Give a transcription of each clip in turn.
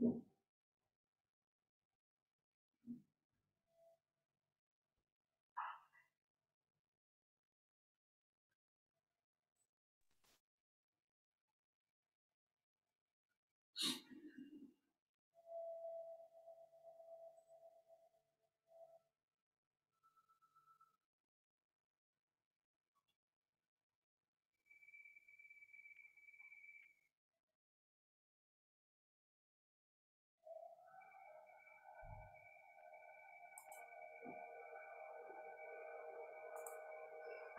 Thank you.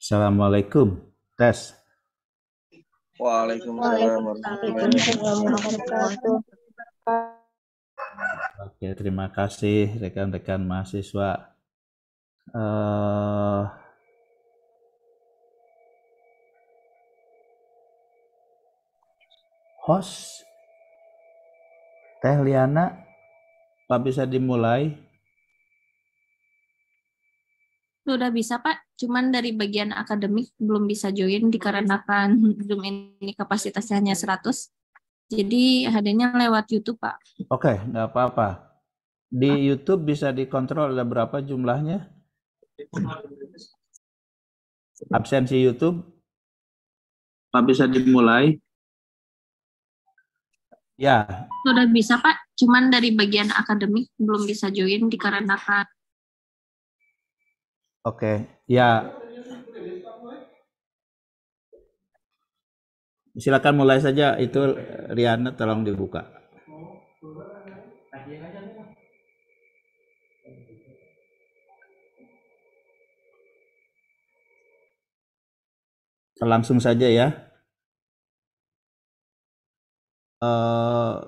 Assalamualaikum. Tes. Waalaikumsalam Oke, terima kasih rekan-rekan mahasiswa. Uh, host Teh Liana, Pak bisa dimulai? Sudah bisa Pak, cuman dari bagian akademik belum bisa join dikarenakan Zoom ini kapasitasnya hanya 100. Jadi hadirnya lewat YouTube Pak. Oke, okay, nggak apa-apa. Di Pak. YouTube bisa dikontrol ada berapa jumlahnya? Absensi YouTube? Pak bisa dimulai. Ya. Sudah bisa Pak, cuman dari bagian akademik belum bisa join dikarenakan Oke, ya. Silakan mulai saja itu Riana tolong dibuka. Langsung saja ya. Uh,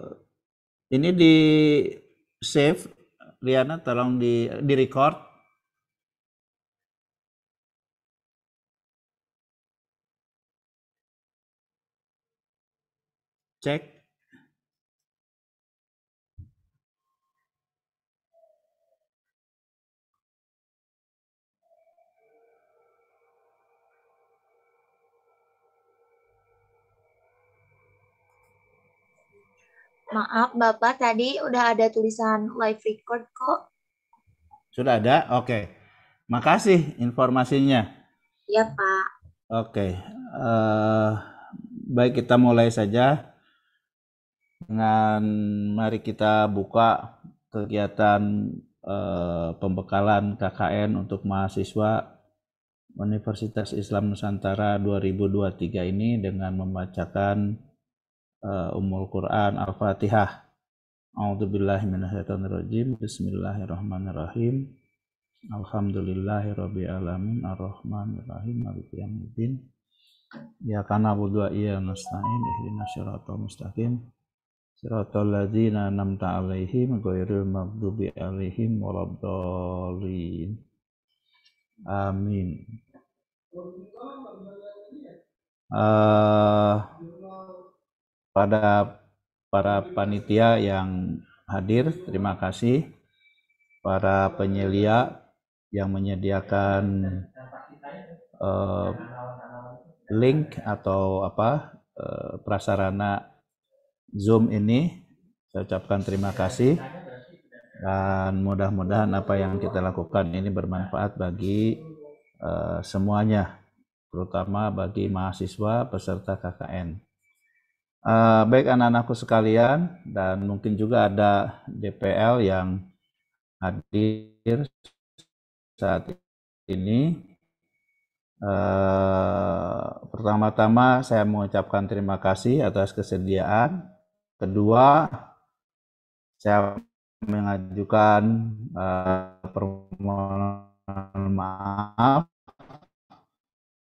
ini di save Riana tolong di di record cek Maaf Bapak, tadi udah ada tulisan live record kok. Sudah ada? Oke. Makasih informasinya. Iya Pak. Oke. Uh, baik kita mulai saja dengan mari kita buka kegiatan eh, pembekalan KKN untuk mahasiswa Universitas Islam Nusantara 2023 ini dengan membacakan eh, Umul Quran Al-Fatihah. A'udzubillahi Bismillahirrahmanirrahim. Alhamdulillahirabbil Ar-Rahmanirrahim. Al-Fatihah. Ya karena budwa iya nasta'in ihdinas siratal mustaqim. Siratul ladzina an'amta 'alaihim ghairil maghdubi 'alaihim waladdallin. Amin. Uh, pada para panitia yang hadir, terima kasih. Para penyelia yang menyediakan uh, link atau apa uh, prasarana Zoom ini. Saya ucapkan terima kasih dan mudah-mudahan apa yang kita lakukan ini bermanfaat bagi uh, semuanya, terutama bagi mahasiswa peserta KKN. Uh, eh, baik anak-anakku sekalian dan mungkin juga ada DPL yang hadir saat ini. Uh, pertama-tama saya mengucapkan terima kasih atas kesediaan Kedua, saya mengajukan uh, permohonan maaf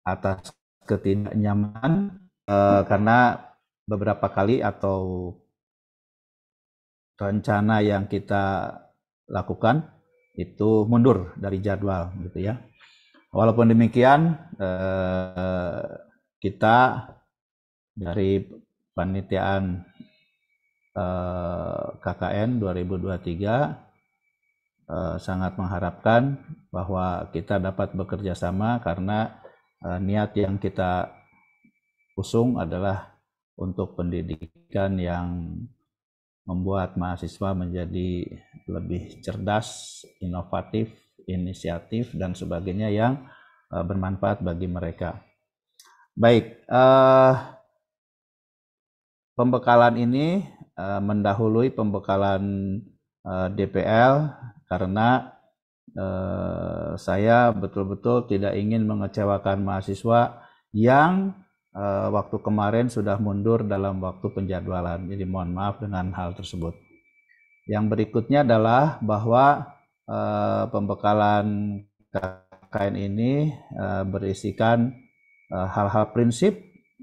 atas ketidaknyaman uh, karena beberapa kali atau rencana yang kita lakukan itu mundur dari jadwal gitu ya. Walaupun demikian eh, kita dari panitiaan Eh, KKN 2023 eh, sangat mengharapkan bahwa kita dapat bekerja sama karena eh, niat yang kita usung adalah untuk pendidikan yang membuat mahasiswa menjadi lebih cerdas, inovatif, inisiatif, dan sebagainya yang bermanfaat bagi mereka. Baik, eh, pembekalan ini uh, mendahului pembekalan uh, eh, DPL karena uh, saya betul-betul tidak ingin mengecewakan mahasiswa yang uh, waktu kemarin sudah mundur dalam waktu penjadwalan. Jadi mohon maaf dengan hal tersebut. Yang berikutnya adalah bahwa uh, pembekalan KKN ini uh, berisikan hal-hal uh, prinsip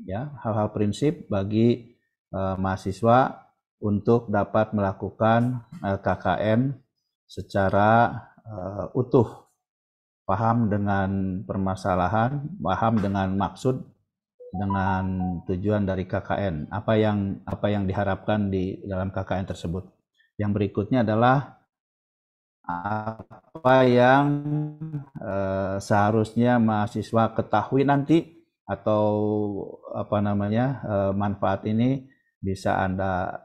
ya, hal-hal prinsip bagi uh, mahasiswa untuk dapat melakukan eh, KKN secara eh, utuh, paham dengan permasalahan, paham dengan maksud, dengan tujuan dari KKN. Apa yang apa yang diharapkan di dalam KKN tersebut. Yang berikutnya adalah apa yang eh, seharusnya mahasiswa ketahui nanti atau apa namanya manfaat ini bisa anda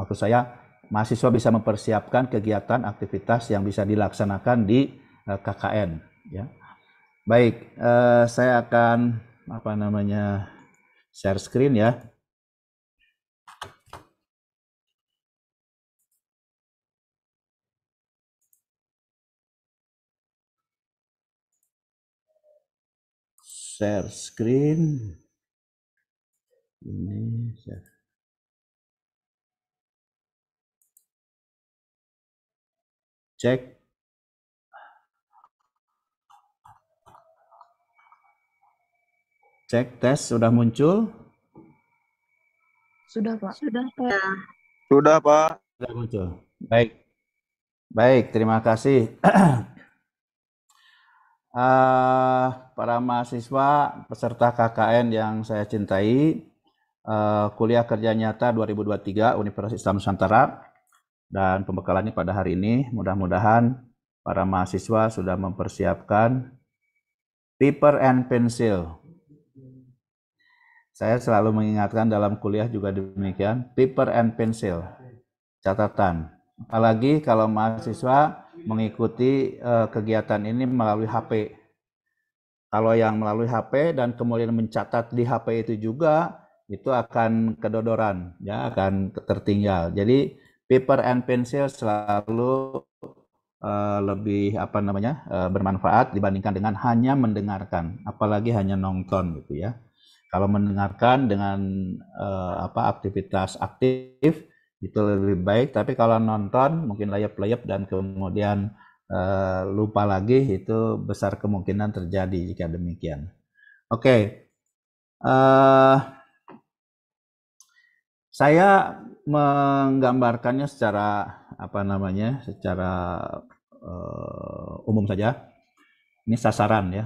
Maksud saya, mahasiswa bisa mempersiapkan kegiatan aktivitas yang bisa dilaksanakan di eh, KKN. Ya. Baik, eh, saya akan apa namanya share screen ya. Share screen. Ini share. cek cek tes sudah muncul sudah pak sudah pak ya. sudah pak sudah muncul baik baik terima kasih uh, para mahasiswa peserta KKN yang saya cintai uh, kuliah kerja nyata 2023 Universitas Islam Nusantara dan pembekalannya pada hari ini. Mudah-mudahan para mahasiswa sudah mempersiapkan paper and pencil. Saya selalu mengingatkan dalam kuliah juga demikian, paper and pencil, catatan. Apalagi kalau mahasiswa mengikuti eh, kegiatan ini melalui HP. Kalau yang melalui HP dan kemudian mencatat di HP itu juga, itu akan kedodoran, ya akan tertinggal. Jadi paper and pencil selalu uh, lebih apa namanya uh, bermanfaat dibandingkan dengan hanya mendengarkan, apalagi hanya nonton gitu ya. Kalau mendengarkan dengan uh, apa aktivitas aktif itu lebih baik, tapi kalau nonton mungkin layap-layap dan kemudian uh, lupa lagi itu besar kemungkinan terjadi jika demikian. Oke, okay. uh, saya menggambarkannya secara apa namanya secara uh, umum saja ini sasaran ya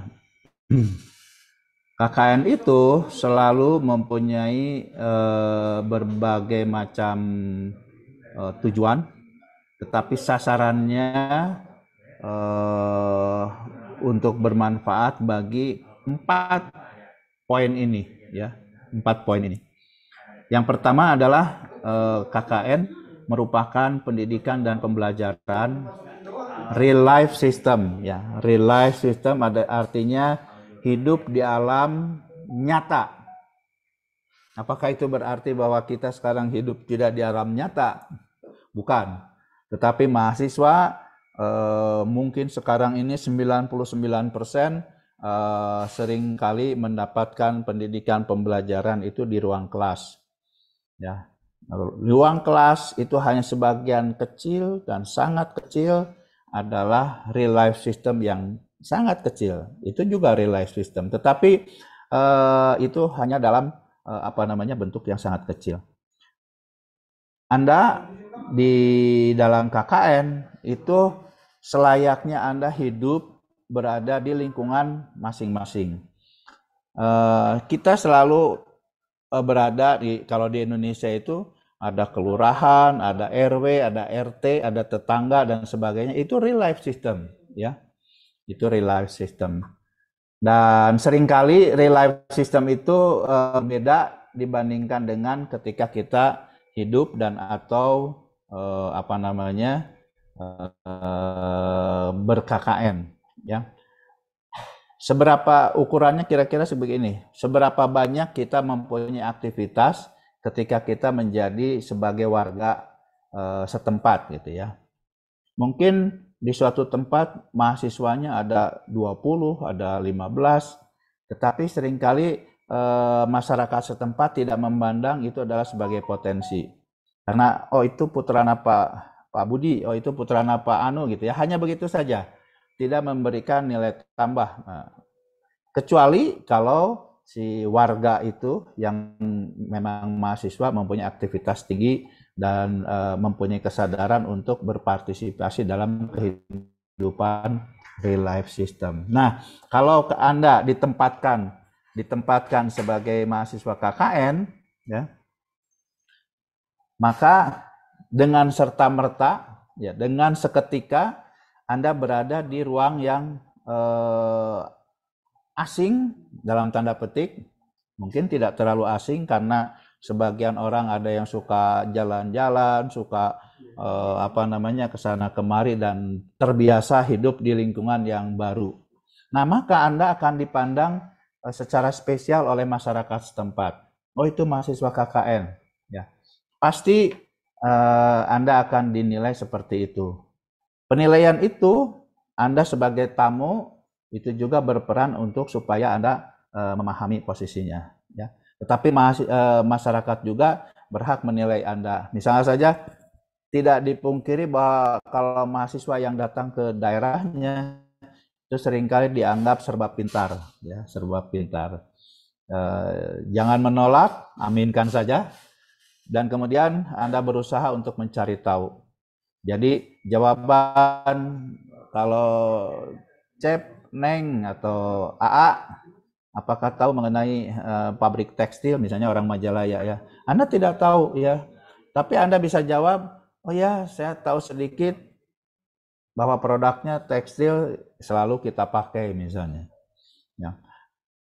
KKN itu selalu mempunyai uh, berbagai macam uh, tujuan tetapi sasarannya uh, untuk bermanfaat bagi empat poin ini ya empat poin ini yang pertama adalah Eh, KKN merupakan pendidikan dan pembelajaran real life system ya. Real life system ada artinya hidup di alam nyata. Apakah itu berarti bahwa kita sekarang hidup tidak di alam nyata? Bukan. Tetapi mahasiswa eh, mungkin sekarang ini 99% eh, seringkali mendapatkan pendidikan pembelajaran itu di ruang kelas. Ya. Nah, ruang kelas itu hanya sebagian kecil dan sangat kecil adalah real life system yang sangat kecil. Itu juga real life system, tetapi eh, itu hanya dalam eh, apa namanya bentuk yang sangat kecil. Anda di dalam KKN itu selayaknya Anda hidup berada di lingkungan masing-masing. Eh, kita selalu eh, berada di kalau di Indonesia itu ada kelurahan, ada RW, ada RT, ada tetangga dan sebagainya. Itu real life system, ya. Itu real life system. Dan seringkali real life system itu uh, beda dibandingkan dengan ketika kita hidup dan atau uh, apa namanya uh, eh, berKKN, ya. Seberapa ukurannya kira-kira sebegini? Seberapa banyak kita mempunyai aktivitas ketika kita menjadi sebagai warga e, setempat gitu ya. Mungkin di suatu tempat mahasiswanya ada 20, ada 15, tetapi seringkali e, masyarakat setempat tidak memandang itu adalah sebagai potensi. Karena oh itu putra apa Pak Budi, oh itu putra apa Anu gitu ya. Hanya begitu saja. Tidak memberikan nilai tambah. Nah, kecuali kalau si warga itu yang memang mahasiswa mempunyai aktivitas tinggi dan uh, mempunyai kesadaran untuk berpartisipasi dalam kehidupan real life system. Nah, kalau ke Anda ditempatkan ditempatkan sebagai mahasiswa KKN ya maka dengan serta merta ya dengan seketika Anda berada di ruang yang eh, asing dalam tanda petik mungkin tidak terlalu asing karena sebagian orang ada yang suka jalan-jalan suka eh, apa namanya ke kemari dan terbiasa hidup di lingkungan yang baru. Nah, maka Anda akan dipandang eh, secara spesial oleh masyarakat setempat. Oh, itu mahasiswa KKN, ya. Pasti eh, Anda akan dinilai seperti itu. Penilaian itu Anda sebagai tamu itu juga berperan untuk supaya Anda eh, memahami posisinya ya. Tetapi eh, masyarakat juga berhak menilai Anda. Misalnya saja tidak dipungkiri bahwa kalau mahasiswa yang datang ke daerahnya itu seringkali dianggap serba pintar ya, serba pintar. Eh, jangan menolak, aminkan saja dan kemudian Anda berusaha untuk mencari tahu. Jadi jawaban kalau cep Neng atau AA apakah tahu mengenai uh, pabrik tekstil misalnya orang Majalaya ya. Anda tidak tahu ya. Tapi Anda bisa jawab, "Oh ya, saya tahu sedikit bahwa produknya tekstil selalu kita pakai misalnya." Ya.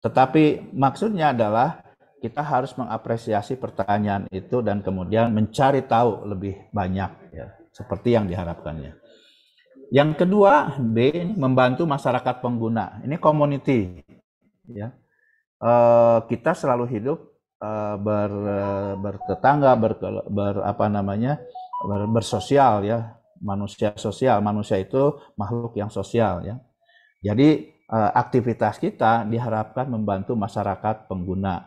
Tetapi maksudnya adalah kita harus mengapresiasi pertanyaan itu dan kemudian mencari tahu lebih banyak ya, seperti yang diharapkannya. Yang kedua, b ini membantu masyarakat pengguna. Ini community. Ya. E, kita selalu hidup e, ber, bertetangga, ber, ber apa namanya? Ber, bersosial ya. Manusia sosial, manusia itu makhluk yang sosial ya. Jadi e, aktivitas kita diharapkan membantu masyarakat pengguna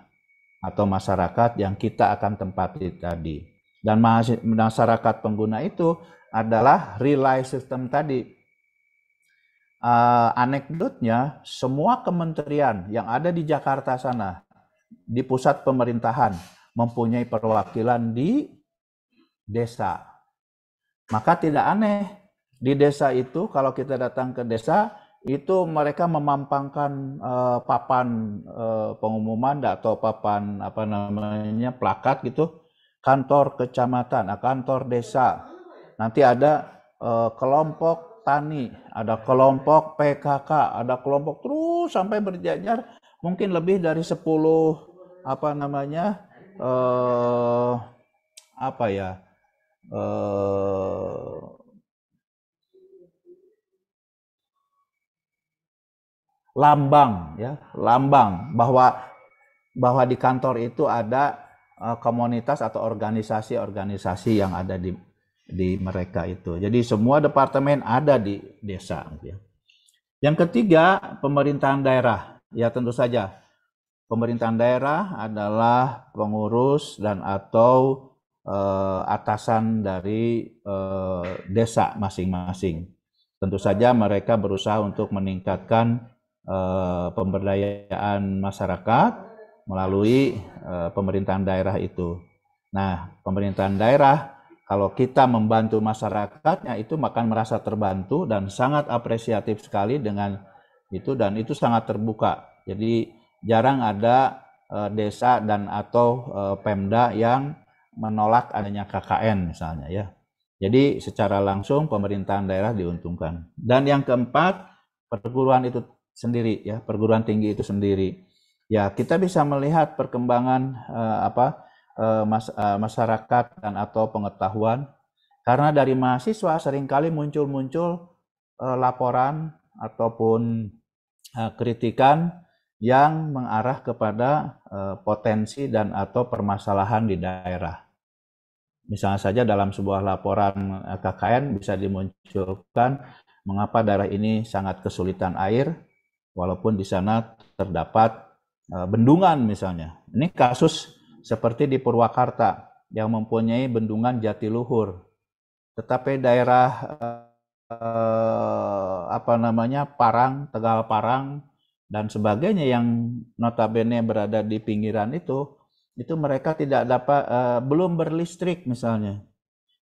atau masyarakat yang kita akan tempati tadi. Dan masyarakat pengguna itu adalah relay system tadi. Uh, anekdotnya, semua kementerian yang ada di Jakarta sana, di pusat pemerintahan, mempunyai perwakilan di desa. Maka tidak aneh, di desa itu kalau kita datang ke desa, itu mereka memampangkan uh, papan uh, pengumuman atau papan apa namanya plakat gitu kantor kecamatan, ah, kantor desa, Nanti ada uh, kelompok tani, ada kelompok PKK, ada kelompok terus sampai berjajar mungkin lebih dari 10 apa namanya eh, apa ya eh, lambang ya lambang bahwa bahwa di kantor itu ada eh, komunitas atau organisasi-organisasi yang ada di di mereka itu. Jadi semua departemen ada di desa. Gitu ya. Yang ketiga, pemerintahan daerah. Ya tentu saja, pemerintahan daerah adalah pengurus dan atau eh, atasan dari eh, desa masing-masing. Tentu saja mereka berusaha untuk meningkatkan eh, pemberdayaan masyarakat melalui eh, pemerintahan daerah itu. Nah, pemerintahan daerah kalau kita membantu masyarakatnya itu makan merasa terbantu dan sangat apresiatif sekali dengan itu dan itu sangat terbuka. Jadi jarang ada uh, desa dan atau uh, Pemda yang menolak adanya KKN misalnya ya. Jadi secara langsung pemerintahan daerah diuntungkan. Dan yang keempat, perguruan itu sendiri ya, perguruan tinggi itu sendiri. Ya, kita bisa melihat perkembangan e, apa Eh, mas, uh, masyarakat dan atau pengetahuan karena dari mahasiswa seringkali muncul-muncul uh, laporan ataupun uh, kritikan yang mengarah kepada uh, potensi dan atau permasalahan di daerah. Misalnya saja dalam sebuah laporan KKN bisa dimunculkan mengapa daerah ini sangat kesulitan air, walaupun di sana terdapat bendungan misalnya. Ini kasus seperti di Purwakarta yang mempunyai bendungan Jatiluhur. Tetapi daerah eh, apa namanya Parang, Tegal Parang dan sebagainya yang notabene berada di pinggiran itu, itu mereka tidak dapat eh, belum berlistrik misalnya.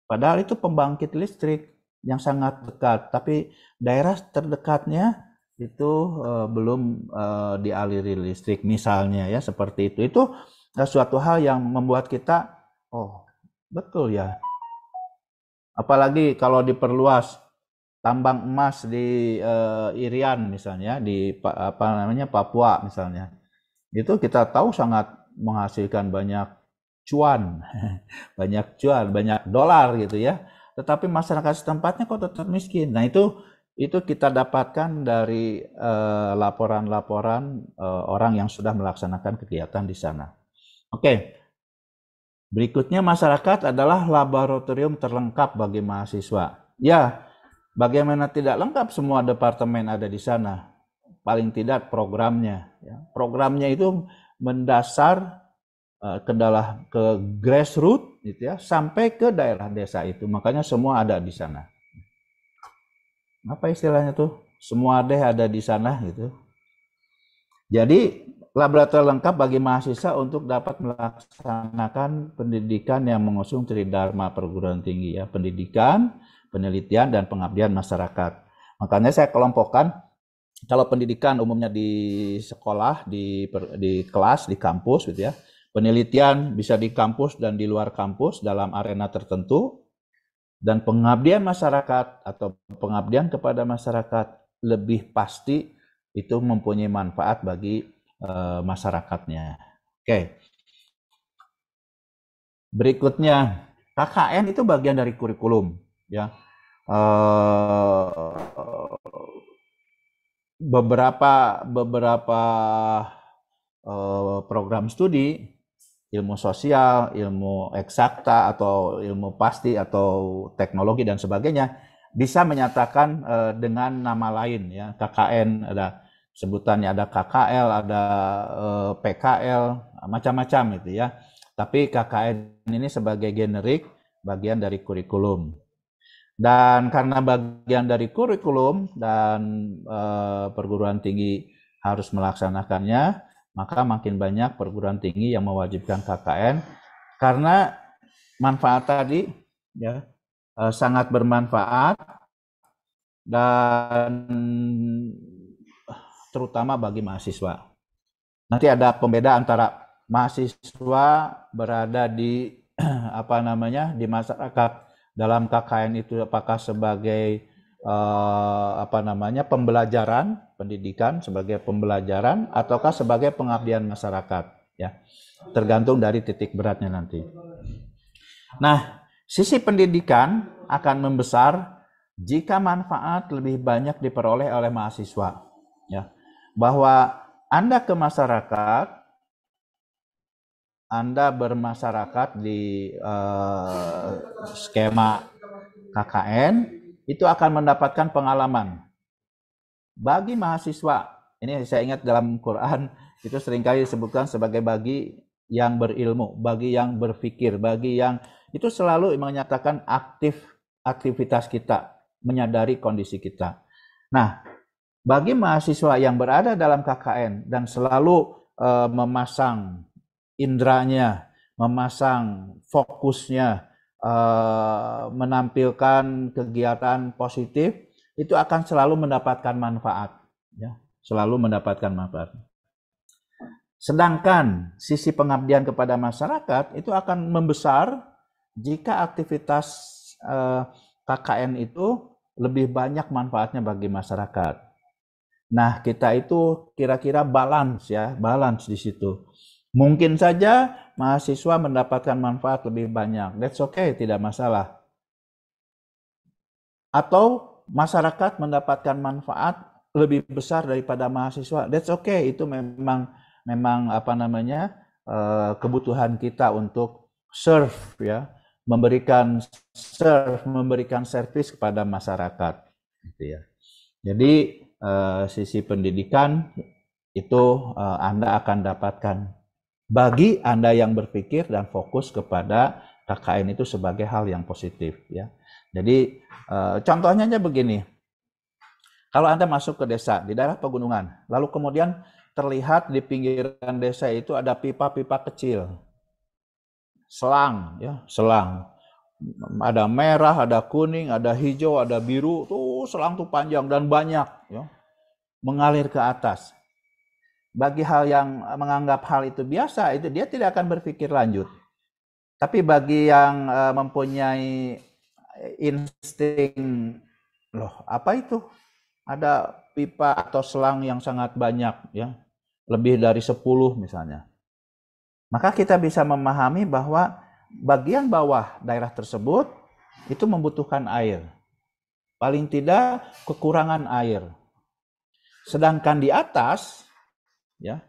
Padahal itu pembangkit listrik yang sangat dekat, tapi daerah terdekatnya itu eh, belum eh, dialiri listrik misalnya ya seperti itu. Itu Nah, suatu hal yang membuat kita oh betul ya apalagi kalau diperluas tambang emas di uh, Irian misalnya di apa namanya Papua misalnya itu kita tahu sangat menghasilkan banyak cuan banyak cuan banyak dolar gitu ya tetapi masyarakat setempatnya kok tetap miskin nah itu itu kita dapatkan dari eh, laporan-laporan uh, orang yang sudah melaksanakan kegiatan di sana Oke. Berikutnya masyarakat adalah laboratorium terlengkap bagi mahasiswa. Ya, bagaimana tidak lengkap semua departemen ada di sana. Paling tidak programnya. Ya. Programnya itu mendasar eh, kendala ke grassroots gitu ya sampai ke daerah desa itu makanya semua ada di sana apa istilahnya tuh semua deh ada di sana gitu jadi laboratorium lengkap bagi mahasiswa untuk dapat melaksanakan pendidikan yang mengusung tridharma perguruan tinggi ya, pendidikan, penelitian dan pengabdian masyarakat. Makanya saya kelompokkan kalau pendidikan umumnya di sekolah, di di kelas, di kampus gitu ya. Penelitian bisa di kampus dan di luar kampus dalam arena tertentu dan pengabdian masyarakat atau pengabdian kepada masyarakat lebih pasti itu mempunyai manfaat bagi Eh, masyarakatnya. Oke. Berikutnya, KKN itu bagian dari kurikulum, ya. Eh, beberapa beberapa eh, program studi ilmu sosial, ilmu eksakta atau ilmu pasti atau teknologi dan sebagainya bisa menyatakan dengan nama lain ya KKN ada sebutannya ada KKL, ada eh, PKL, macam-macam itu ya. Tapi KKN ini sebagai generik bagian dari kurikulum. Dan karena bagian dari kurikulum dan eh, perguruan tinggi harus melaksanakannya, maka makin banyak perguruan tinggi yang mewajibkan KKN karena manfaat tadi ya eh, sangat bermanfaat dan terutama bagi mahasiswa. Nanti ada pembeda antara mahasiswa berada di apa namanya di masyarakat dalam KKN itu apakah sebagai eh, apa namanya pembelajaran pendidikan sebagai pembelajaran ataukah sebagai pengabdian masyarakat ya tergantung dari titik beratnya nanti. Nah, sisi pendidikan akan membesar jika manfaat lebih banyak diperoleh oleh mahasiswa. Ya bahwa Anda ke masyarakat, Anda bermasyarakat di eh, skema KKN, itu akan mendapatkan pengalaman. Bagi mahasiswa, ini saya ingat dalam Quran, itu seringkali disebutkan sebagai bagi yang berilmu, bagi yang berpikir, bagi yang itu selalu menyatakan aktif aktivitas kita, menyadari kondisi kita. Nah, bagi mahasiswa yang berada dalam KKN dan selalu uh, memasang indranya, memasang fokusnya, uh, menampilkan kegiatan positif, itu akan selalu mendapatkan manfaat, ya, selalu mendapatkan manfaat. Sedangkan sisi pengabdian kepada masyarakat itu akan membesar jika aktivitas eh, KKN itu lebih banyak manfaatnya bagi masyarakat. Nah, kita itu kira-kira balance ya, balance di situ. Mungkin saja mahasiswa mendapatkan manfaat lebih banyak. That's okay, tidak masalah. Atau masyarakat mendapatkan manfaat lebih besar daripada mahasiswa. That's okay, itu memang memang apa namanya? Eh, kebutuhan kita untuk serve ya, memberikan serve, memberikan servis kepada masyarakat gitu ya. Jadi Eh, sisi pendidikan itu eh, Anda akan dapatkan. Bagi Anda yang berpikir dan fokus kepada KKN itu sebagai hal yang positif ya. Jadi eh, contohnya aja begini. Kalau Anda masuk ke desa di daerah pegunungan, lalu kemudian terlihat di pinggiran desa itu ada pipa-pipa kecil. Selang ya, selang ada merah, ada kuning, ada hijau, ada biru, tuh selang tuh panjang dan banyak mengalir ke atas. Bagi hal yang menganggap hal itu biasa, itu dia tidak akan berpikir lanjut. Tapi bagi yang e, mempunyai insting, loh apa itu? Ada pipa atau selang yang sangat banyak ya, lebih dari 10 misalnya. Maka kita bisa memahami bahwa bagian bawah daerah tersebut itu membutuhkan air. Paling tidak kekurangan air Sedangkan di atas, ya,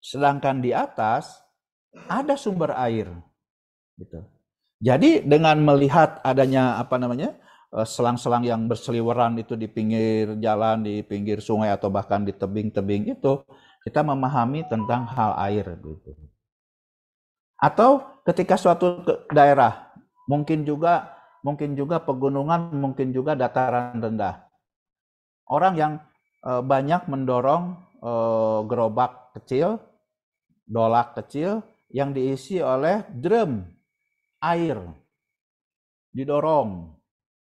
sedangkan di atas ada sumber air, gitu. Jadi dengan melihat adanya apa namanya eh, selang-selang yang berseliweran itu di pinggir jalan, di pinggir sungai atau bahkan di tebing-tebing itu, kita memahami tentang hal air, gitu. Atau ketika suatu daerah, mungkin juga mungkin juga pegunungan, mungkin juga dataran rendah. Orang yang Eh, banyak mendorong eh, gerobak kecil, dolak kecil yang diisi oleh drum air didorong.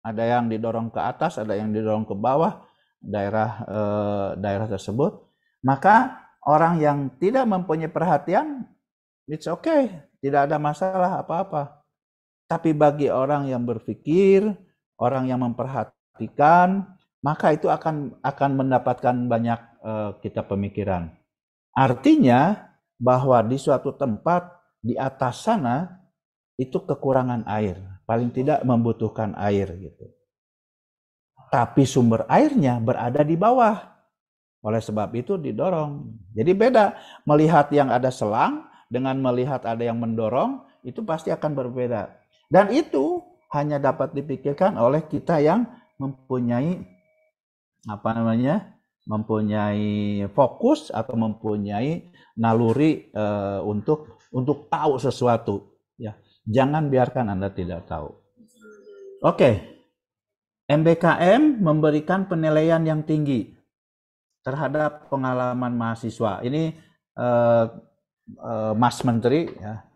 Ada yang didorong ke atas, ada yang didorong ke bawah daerah eh, daerah tersebut. Maka orang yang tidak mempunyai perhatian, it's okay, tidak ada masalah apa-apa. Tapi bagi orang yang berpikir, orang yang memperhatikan, maka itu akan akan mendapatkan banyak uh, kita pemikiran. Artinya bahwa di suatu tempat di atas sana itu kekurangan air, paling tidak membutuhkan air gitu. Tapi sumber airnya berada di bawah. Oleh sebab itu didorong. Jadi beda melihat yang ada selang dengan melihat ada yang mendorong itu pasti akan berbeda. Dan itu hanya dapat dipikirkan oleh kita yang mempunyai apa namanya mempunyai fokus atau mempunyai naluri uh, untuk untuk tahu sesuatu ya jangan biarkan anda tidak tahu oke okay. MBKM memberikan penilaian yang tinggi terhadap pengalaman mahasiswa ini uh, uh, Mas Menteri ya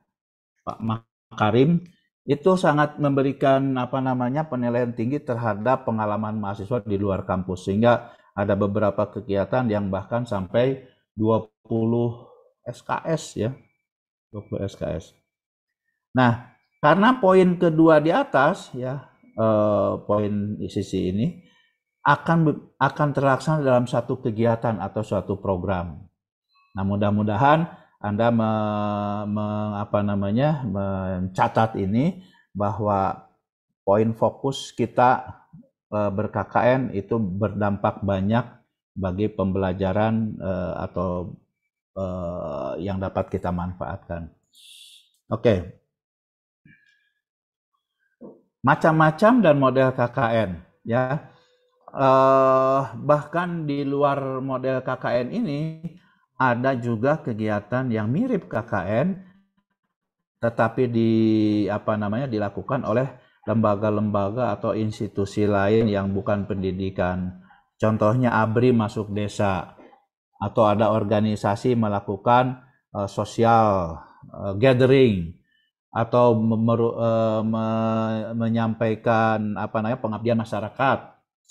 Pak Makarim itu sangat memberikan apa namanya penilaian tinggi terhadap pengalaman mahasiswa di luar kampus sehingga ada beberapa kegiatan yang bahkan sampai 20 SKS ya 20 SKS. Nah, karena poin kedua di atas ya eh, poin di sisi ini akan akan terlaksana dalam satu kegiatan atau suatu program. Nah, mudah-mudahan anda me, me, apa namanya mencatat ini bahwa poin fokus kita e, berKKN itu berdampak banyak bagi pembelajaran e, atau e, yang dapat kita manfaatkan. Oke. Macam-macam dan model KKN ya. bahkan di luar model KKN ini ada juga kegiatan yang mirip KKN tetapi di apa namanya dilakukan oleh lembaga-lembaga atau institusi lain yang bukan pendidikan. Contohnya ABRI masuk desa atau ada organisasi melakukan uh, sosial uh, gathering atau memeru, uh, eh, me, menyampaikan apa namanya pengabdian masyarakat.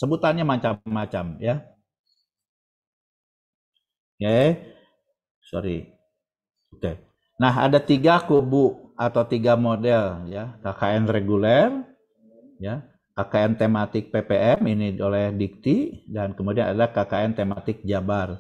Sebutannya macam-macam ya. Oke. Okay sorry oke okay. nah ada tiga kubu atau tiga model ya KKN reguler ya KKN tematik PPM ini oleh Dikti dan kemudian ada KKN tematik Jabar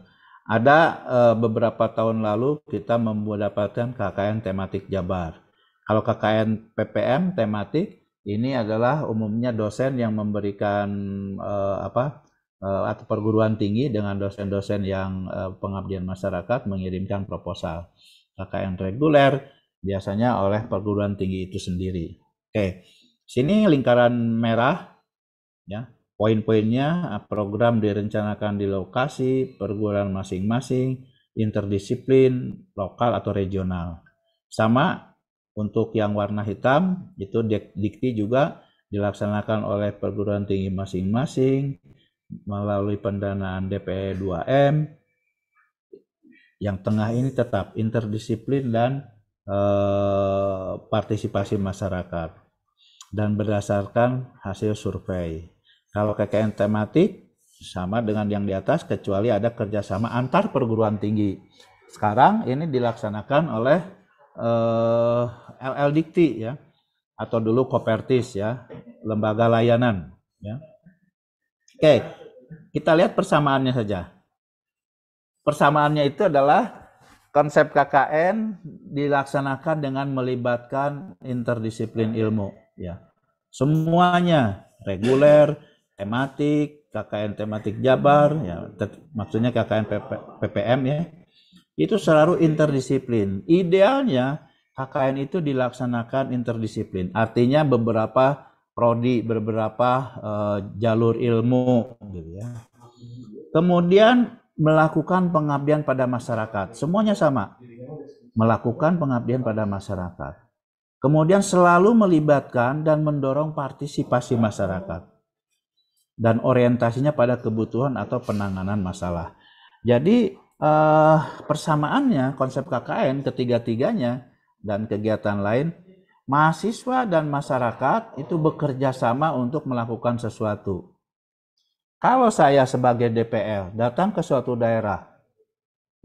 ada e, beberapa tahun lalu kita mendapatkan KKN tematik Jabar kalau KKN PPM tematik ini adalah umumnya dosen yang memberikan e, apa Eh, atau perguruan tinggi dengan dosen-dosen yang eh, pengabdian masyarakat mengirimkan proposal KKN reguler biasanya oleh perguruan tinggi itu sendiri. Oke, sini lingkaran merah ya poin-poinnya eh, program direncanakan di lokasi perguruan masing-masing interdisiplin lokal atau regional sama untuk yang warna hitam itu dikti juga dilaksanakan oleh perguruan tinggi masing-masing melalui pendanaan DP2M e yang tengah ini tetap interdisiplin dan eh, partisipasi masyarakat dan berdasarkan hasil survei. Kalau KKN tematik sama dengan yang di atas kecuali ada kerjasama antar perguruan tinggi. Sekarang ini dilaksanakan oleh eh, LL ya atau dulu Kopertis ya lembaga layanan ya Oke, kita lihat persamaannya saja. Persamaannya itu adalah konsep KKN dilaksanakan dengan melibatkan interdisiplin ilmu, ya. Semuanya reguler, tematik, KKN tematik Jabar, ya maksudnya KKN PP, PPM ya. Itu selalu interdisiplin. Idealnya KKN itu dilaksanakan interdisiplin. Artinya beberapa prodi beberapa uh, eh, jalur ilmu gitu ya. Kemudian melakukan pengabdian pada masyarakat. Semuanya sama. Melakukan pengabdian pada masyarakat. Kemudian selalu melibatkan dan mendorong partisipasi masyarakat. Dan orientasinya pada kebutuhan atau penanganan masalah. Jadi eh, persamaannya konsep KKN ketiga-tiganya dan kegiatan lain mahasiswa dan masyarakat itu bekerja sama untuk melakukan sesuatu. Kalau saya sebagai DPL datang ke suatu daerah,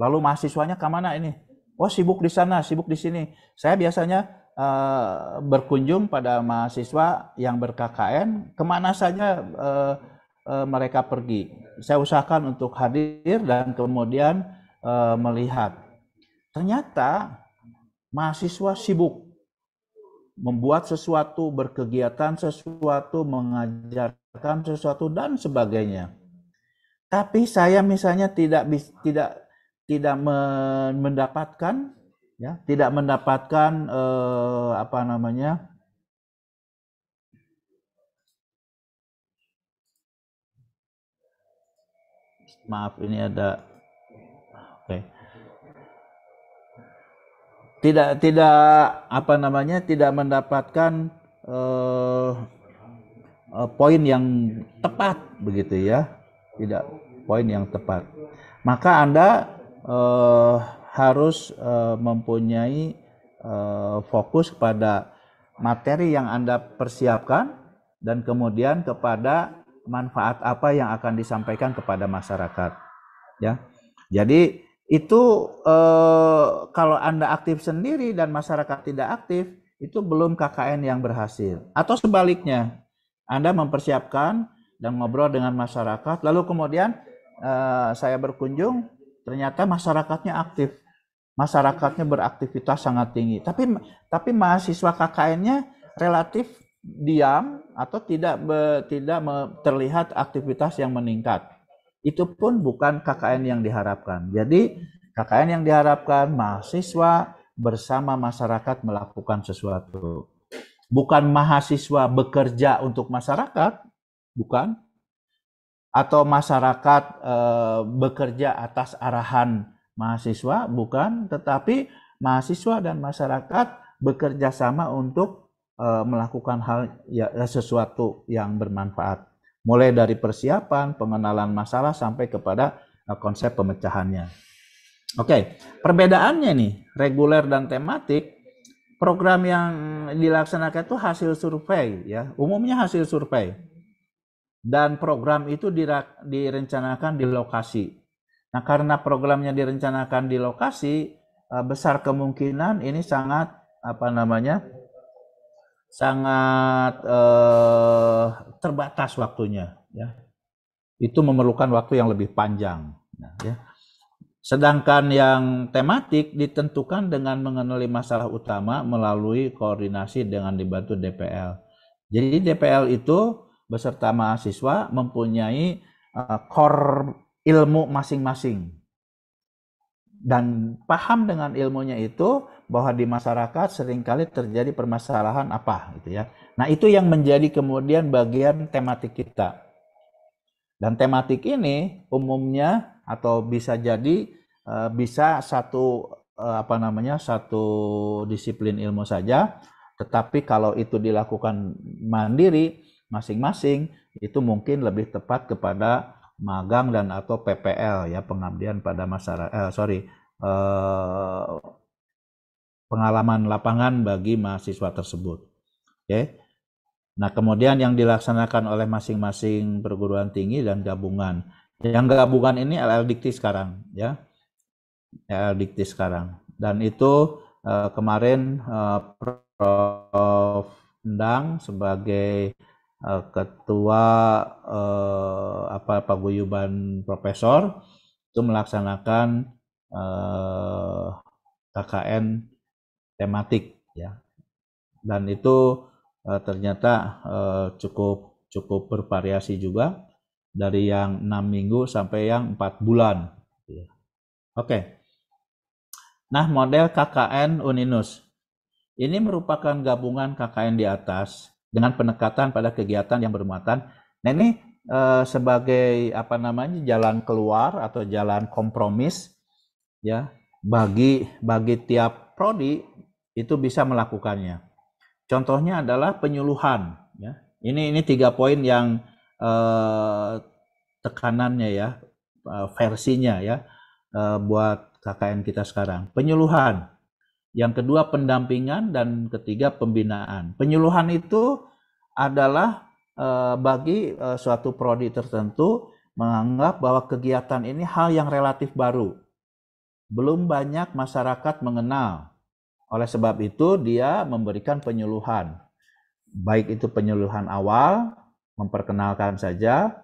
lalu mahasiswanya kemana ini? Oh sibuk di sana, sibuk di sini. Saya biasanya eh, berkunjung pada mahasiswa yang berKKN, kemana saja eh, eh, mereka pergi. Saya usahakan untuk hadir dan kemudian eh, melihat. Ternyata mahasiswa sibuk membuat sesuatu, berkegiatan sesuatu, mengajarkan sesuatu dan sebagainya. Tapi saya misalnya tidak tidak tidak mendapatkan ya, tidak mendapatkan eh, apa namanya? Maaf ini ada tidak tidak apa namanya tidak mendapatkan uh, uh, poin yang tepat begitu ya tidak poin yang tepat maka anda uh, harus uh, mempunyai uh, fokus pada materi yang anda persiapkan dan kemudian kepada manfaat apa yang akan disampaikan kepada masyarakat ya jadi itu eh, kalau Anda aktif sendiri dan masyarakat tidak aktif, itu belum KKN yang berhasil. Atau sebaliknya, Anda mempersiapkan dan ngobrol dengan masyarakat, lalu kemudian eh, saya berkunjung, ternyata masyarakatnya aktif. Masyarakatnya beraktivitas sangat tinggi. Tapi tapi mahasiswa KKN-nya relatif diam atau tidak be, tidak terlihat aktivitas yang meningkat itu pun bukan KKN yang diharapkan. Jadi KKN yang diharapkan mahasiswa bersama masyarakat melakukan sesuatu. Bukan mahasiswa bekerja untuk masyarakat, bukan. Atau masyarakat e, bekerja atas arahan mahasiswa, bukan. Tetapi mahasiswa dan masyarakat bekerja sama untuk e, melakukan hal ya, sesuatu yang bermanfaat mulai dari persiapan, pengenalan masalah sampai kepada eh, konsep pemecahannya. Oke, okay. perbedaannya nih reguler dan tematik. Program yang dilaksanakan itu hasil survei ya, umumnya hasil survei. Dan program itu direncanakan di lokasi. Nah, karena programnya direncanakan di lokasi, eh, besar kemungkinan ini sangat apa namanya sangat eh, terbatas waktunya ya itu memerlukan waktu yang lebih panjang nah, ya sedangkan yang tematik ditentukan dengan mengenali masalah utama melalui koordinasi dengan dibantu DPL jadi DPL itu beserta mahasiswa mempunyai uh, eh, core ilmu masing-masing dan paham dengan ilmunya itu bahwa di masyarakat seringkali terjadi permasalahan apa gitu ya. Nah, itu yang menjadi kemudian bagian tematik kita. Dan tematik ini umumnya atau bisa jadi eh, bisa satu eh, apa namanya? satu disiplin ilmu saja, tetapi kalau itu dilakukan mandiri masing-masing itu mungkin lebih tepat kepada magang dan atau PPL ya pengabdian pada masyarakat eh, sorry eh, pengalaman lapangan bagi mahasiswa tersebut. Oke. Nah, kemudian yang dilaksanakan oleh masing-masing perguruan tinggi dan gabungan. Yang gabungan ini LL Dikti sekarang, ya. LL Dikti sekarang. Dan itu uh, kemarin uh, Prof. Endang sebagai uh, ketua uh, apa paguyuban profesor itu melaksanakan uh, KKN tematik ya dan itu uh, ternyata uh, cukup cukup bervariasi juga dari yang enam minggu sampai yang empat bulan. Ya. Oke. Nah model KKN Uninus ini merupakan gabungan KKN di atas dengan pendekatan pada kegiatan yang bermuatan. Nah ini uh, sebagai apa namanya jalan keluar atau jalan kompromis ya bagi bagi tiap prodi itu bisa melakukannya. Contohnya adalah penyuluhan. Ya. Ini ini tiga poin yang eh, tekanannya ya, eh, versinya ya eh, buat KKN kita sekarang. Penyuluhan. Yang kedua pendampingan dan ketiga pembinaan. Penyuluhan itu adalah eh, bagi eh, suatu prodi tertentu menganggap bahwa kegiatan ini hal yang relatif baru. Belum banyak masyarakat mengenal oleh sebab itu dia memberikan penyuluhan. Baik itu penyuluhan awal, memperkenalkan saja,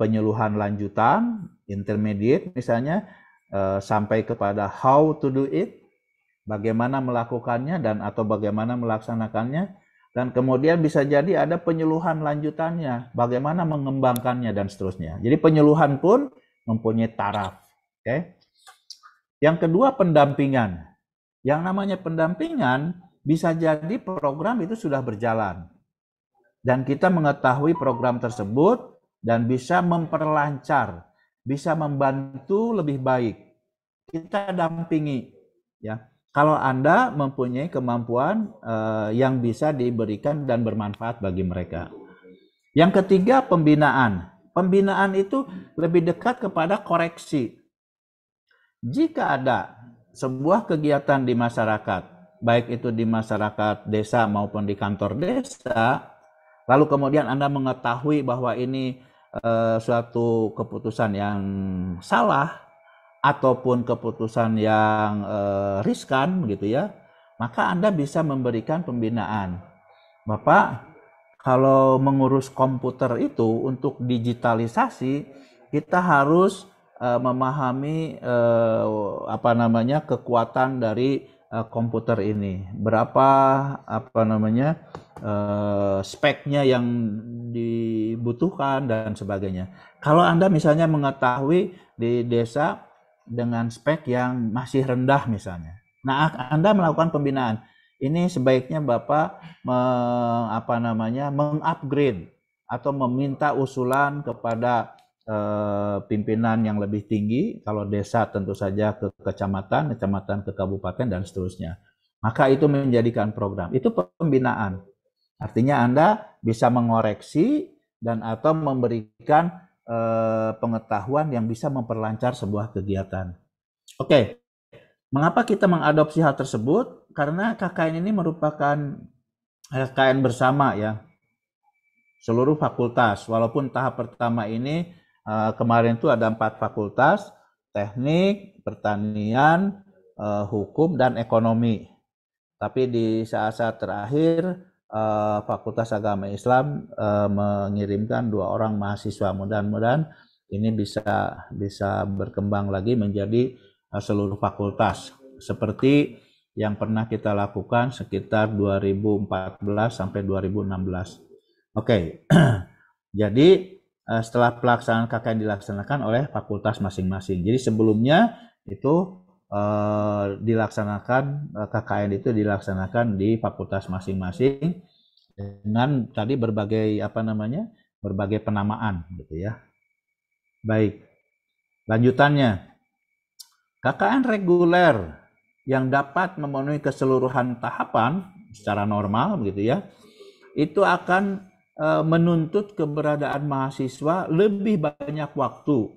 penyuluhan lanjutan, intermediate misalnya, eh, sampai kepada how to do it, bagaimana melakukannya dan atau bagaimana melaksanakannya, dan kemudian bisa jadi ada penyuluhan lanjutannya, bagaimana mengembangkannya dan seterusnya. Jadi penyuluhan pun mempunyai taraf. Oke. Okay? Yang kedua pendampingan. Yang namanya pendampingan bisa jadi program itu sudah berjalan. Dan kita mengetahui program tersebut dan bisa memperlancar, bisa membantu lebih baik. Kita dampingi ya. Kalau Anda mempunyai kemampuan eh, yang bisa diberikan dan bermanfaat bagi mereka. Yang ketiga, pembinaan. Pembinaan itu lebih dekat kepada koreksi. Jika ada sebuah kegiatan di masyarakat, baik itu di masyarakat desa maupun di kantor desa, lalu kemudian Anda mengetahui bahwa ini eh, suatu keputusan yang salah ataupun keputusan yang eh, riskan gitu ya, maka Anda bisa memberikan pembinaan. Bapak, kalau mengurus komputer itu untuk digitalisasi, kita harus uh, memahami uh, apa namanya kekuatan dari uh, komputer ini. Berapa apa namanya uh, speknya yang dibutuhkan dan sebagainya. Kalau Anda misalnya mengetahui di desa dengan spek yang masih rendah misalnya. Nah, Anda melakukan pembinaan. Ini sebaiknya Bapak me, apa namanya mengupgrade atau meminta usulan kepada Eh, pimpinan yang lebih tinggi, kalau desa tentu saja ke kecamatan, kecamatan ke kabupaten dan seterusnya. Maka itu menjadikan program. Itu pembinaan. Artinya Anda bisa mengoreksi dan atau memberikan eh, pengetahuan yang bisa memperlancar sebuah kegiatan. Oke. Mengapa kita mengadopsi hal tersebut? Karena KKN ini merupakan KKN bersama ya. Seluruh fakultas, walaupun tahap pertama ini Eh, kemarin itu ada empat fakultas, teknik, pertanian, eh, hukum, dan ekonomi. Tapi di saat-saat terakhir, eh, Fakultas Agama Islam mengirimkan dua orang mahasiswa. Mudah-mudahan ini bisa bisa berkembang lagi menjadi seluruh fakultas. Seperti yang pernah kita lakukan sekitar 2014 sampai 2016. Oke, okay. jadi Eh, setelah pelaksanaan KKN dilaksanakan oleh fakultas masing-masing. Jadi sebelumnya itu eh, dilaksanakan eh, KKN itu dilaksanakan di fakultas masing-masing dengan tadi berbagai apa namanya berbagai penamaan gitu ya. Baik. Lanjutannya KKN reguler yang dapat memenuhi keseluruhan tahapan secara normal gitu ya itu akan Eh, menuntut keberadaan mahasiswa lebih banyak waktu.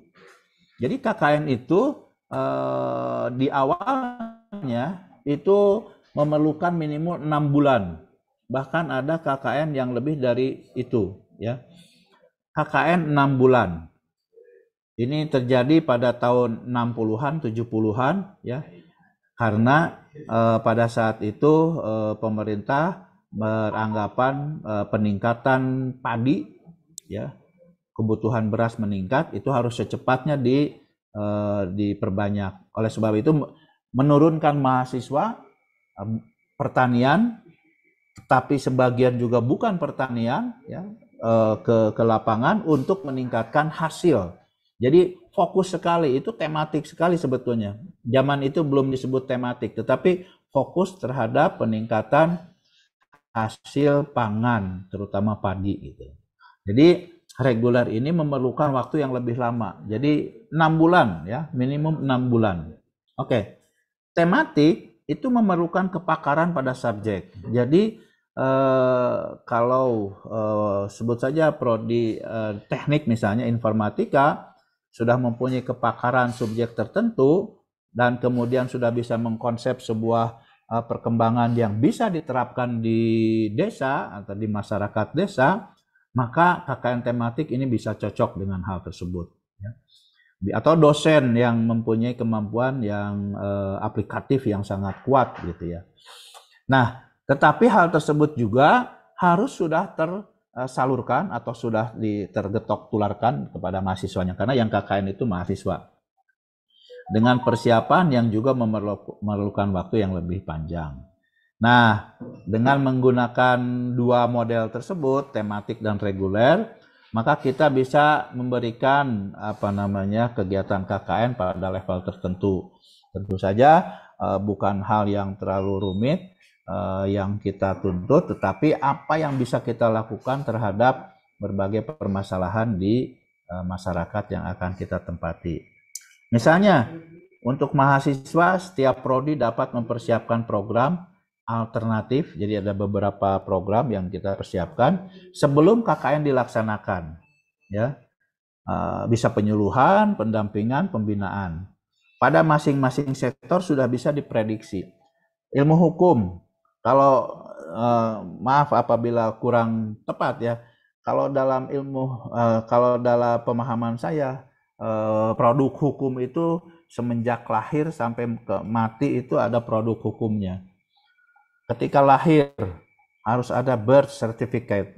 Jadi KKN itu eh, di awalnya itu memerlukan minimal enam bulan, bahkan ada KKN yang lebih dari itu, ya. KKN enam bulan. Ini terjadi pada tahun 60-an, 70-an, ya, karena eh, pada saat itu eh, pemerintah beranggapan uh, peningkatan padi ya kebutuhan beras meningkat itu harus secepatnya di uh, diperbanyak. Oleh sebab itu menurunkan mahasiswa pertanian tapi sebagian juga bukan pertanian ya uh, ke ke lapangan untuk meningkatkan hasil. Jadi fokus sekali itu tematik sekali sebetulnya. Zaman itu belum disebut tematik tetapi fokus terhadap peningkatan hasil pangan, terutama padi gitu. Jadi reguler ini memerlukan waktu yang lebih lama. Jadi 6 bulan ya, minimum 6 bulan. Oke. Okay. Tematik itu memerlukan kepakaran pada subjek. Jadi eh, kalau eh, sebut saja prodi eh, teknik misalnya informatika sudah mempunyai kepakaran subjek tertentu dan kemudian sudah bisa mengkonsep sebuah Eh, perkembangan yang bisa diterapkan di desa atau di masyarakat desa, maka KKN tematik ini bisa cocok dengan hal tersebut. Ya. Atau dosen yang mempunyai kemampuan yang eh, aplikatif yang sangat kuat gitu ya. Nah, tetapi hal tersebut juga harus sudah tersalurkan eh, atau sudah tergetok tularkan kepada mahasiswanya karena yang KKN itu mahasiswa dengan persiapan yang juga memerlukan waktu yang lebih panjang. Nah, dengan menggunakan dua model tersebut, tematik dan reguler, maka kita bisa memberikan apa namanya kegiatan KKN pada level tertentu. Tentu saja eh, bukan hal yang terlalu rumit eh, yang kita tuntut, tetapi apa yang bisa kita lakukan terhadap berbagai permasalahan di eh, masyarakat yang akan kita tempati. Misalnya, untuk mahasiswa setiap prodi dapat mempersiapkan program alternatif. Jadi ada beberapa program yang kita persiapkan sebelum KKN dilaksanakan. Ya, eh, bisa penyuluhan, pendampingan, pembinaan. Pada masing-masing sektor sudah bisa diprediksi. Ilmu hukum, kalau eh, maaf apabila kurang tepat ya. Kalau dalam ilmu, eh, kalau dalam pemahaman saya, Eh, produk hukum itu semenjak lahir sampai ke mati itu ada produk hukumnya. Ketika lahir harus ada birth certificate.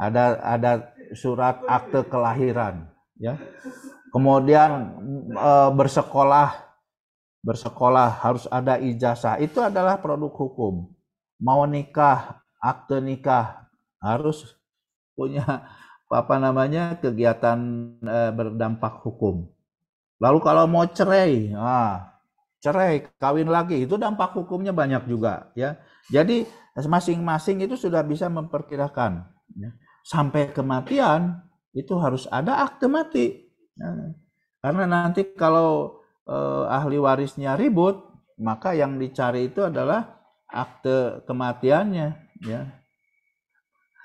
Ada ada surat akte kelahiran, ya. Kemudian e, bersekolah bersekolah harus ada ijazah. Itu adalah produk hukum. Mau nikah, akte nikah harus punya apa namanya kegiatan eh, berdampak hukum. Lalu kalau mau cerai, ah, cerai, kawin lagi, itu dampak hukumnya banyak juga, ya. Jadi masing-masing itu sudah bisa memperkirakan. Ya. Sampai kematian itu harus ada akte mati. Ya. Karena nanti kalau eh, ahli warisnya ribut, maka yang dicari itu adalah akte kematiannya, ya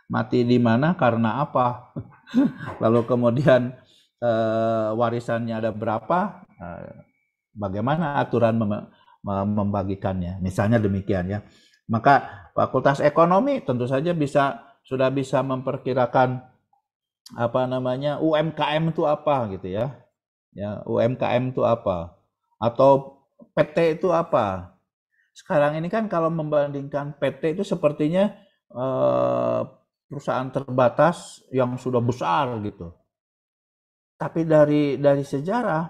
mati di mana karena apa lalu kemudian eh, warisannya ada berapa eh, bagaimana aturan mem membagikannya misalnya demikian ya maka fakultas ekonomi tentu saja bisa sudah bisa memperkirakan apa namanya UMKM itu apa gitu ya ya UMKM itu apa atau PT itu apa sekarang ini kan kalau membandingkan PT itu sepertinya eh, perusahaan terbatas yang sudah besar gitu. Tapi dari dari sejarah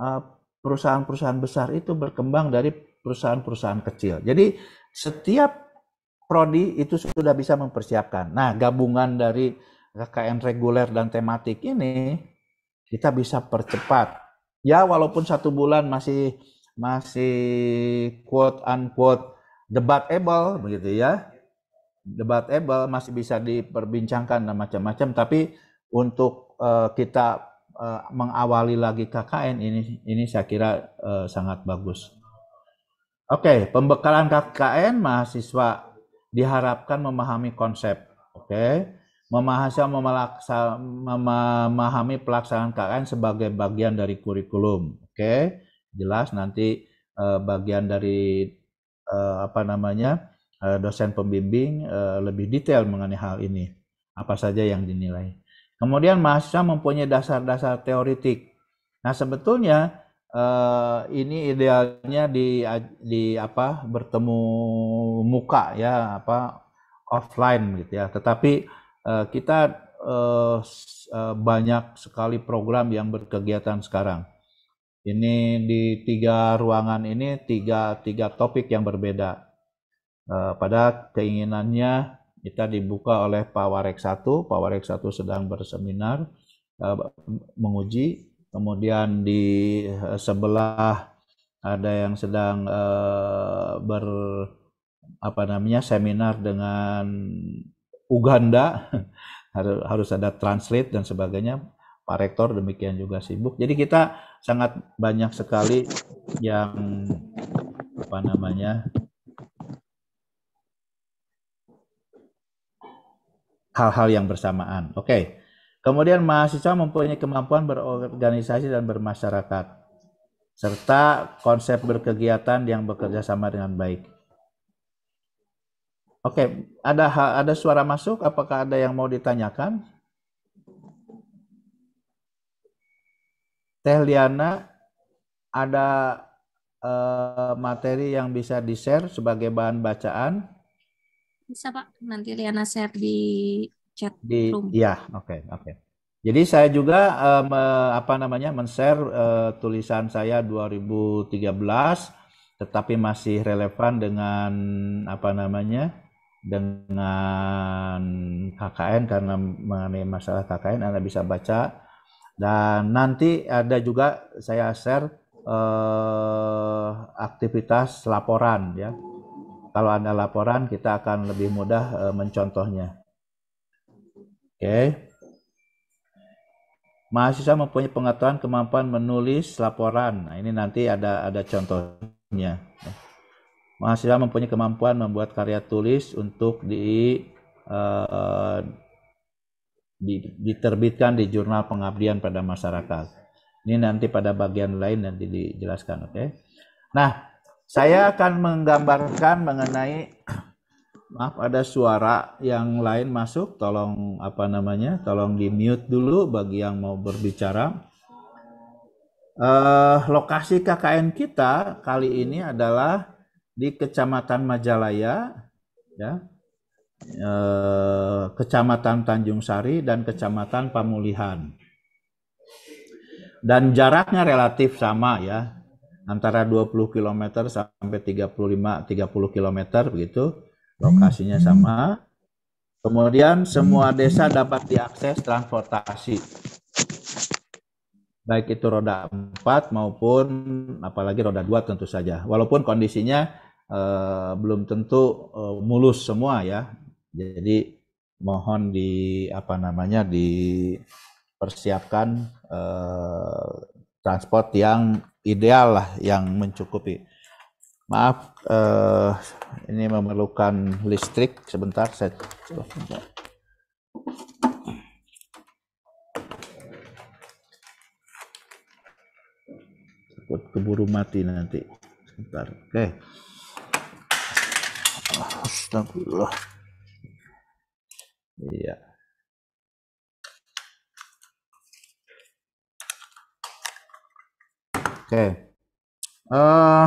eh, perusahaan-perusahaan besar itu berkembang dari perusahaan-perusahaan kecil. Jadi setiap prodi itu sudah bisa mempersiapkan. Nah, gabungan dari KKN reguler dan tematik ini kita bisa percepat. Ya, walaupun satu bulan masih masih quote unquote debatable begitu ya debatable masih bisa diperbincangkan dan macam-macam tapi untuk uh, kita uh, mengawali lagi KKN ini ini saya kira uh, sangat bagus. Oke, okay, pembekalan KKN mahasiswa diharapkan memahami konsep. Oke. Okay? Memahasa memahami pelaksanaan KKN sebagai bagian dari kurikulum. Oke. Okay? Jelas nanti uh, bagian dari uh, apa namanya? Eh, dosen pembimbing eh, lebih detail mengenai hal ini. Apa saja yang dinilai. Kemudian mahasiswa mempunyai dasar-dasar teoritik. Nah, sebetulnya eh, ini idealnya di di apa bertemu muka ya apa offline gitu ya. Tetapi kita banyak sekali program yang berkegiatan sekarang. Ini di tiga ruangan ini tiga tiga topik yang berbeda Eh, pada keinginannya kita dibuka oleh Pak Warek 1, Warek 1 sedang berseminar eh, menguji, kemudian di eh, sebelah ada yang sedang berapa ber apa namanya seminar dengan Uganda harus ada translate dan sebagainya Pak Rektor demikian juga sibuk. Jadi kita sangat banyak sekali yang apa namanya hal-hal yang bersamaan. Oke. Okay. Kemudian mahasiswa mempunyai kemampuan berorganisasi dan bermasyarakat serta konsep berkegiatan yang bekerja sama dengan baik. Oke, okay. ada ada suara masuk? Apakah ada yang mau ditanyakan? Teh Liana, ada eh, materi yang bisa di-share sebagai bahan bacaan? Bisa Pak, nanti Liana share di chat di, room. Iya, oke, okay, oke. Okay. Jadi saya juga um, apa namanya men-share uh, tulisan saya 2013 tetapi masih relevan dengan apa namanya dengan KKN karena mengenai masalah KKN Anda bisa baca dan nanti ada juga saya share uh, aktivitas laporan ya kalau ada laporan kita akan lebih mudah e, mencontohnya. Oke. Okay. Mahasiswa mempunyai pengetahuan kemampuan menulis laporan. Nah, ini nanti ada ada contohnya. Mahasiswa mempunyai kemampuan membuat karya tulis untuk di, uh, diterbitkan di jurnal pengabdian pada masyarakat. Ini nanti pada bagian lain nanti dijelaskan, oke? Okay? Nah, saya akan menggambarkan mengenai maaf ada suara yang lain masuk, tolong apa namanya? Tolong di mute dulu bagi yang mau berbicara. Eh, lokasi KKN kita kali ini adalah di Kecamatan Majalaya, ya. Eh, Kecamatan Tanjung Sari dan Kecamatan Pamulihan. Dan jaraknya relatif sama ya, antara 20 km sampai 35 30 km begitu. Lokasinya sama. Kemudian semua desa dapat diakses transportasi. Baik itu roda 4 maupun apalagi roda 2 tentu saja. Walaupun kondisinya eh, belum tentu eh, mulus semua ya. Jadi mohon di apa namanya dipersiapkan eh, transport yang ideal lah yang mencukupi. Maaf, eh, ini memerlukan listrik sebentar. Saya keburu mati nanti. Sebentar. Oke. Okay. Astagfirullah. Iya. Yeah. Oke. Okay. Uh, eh,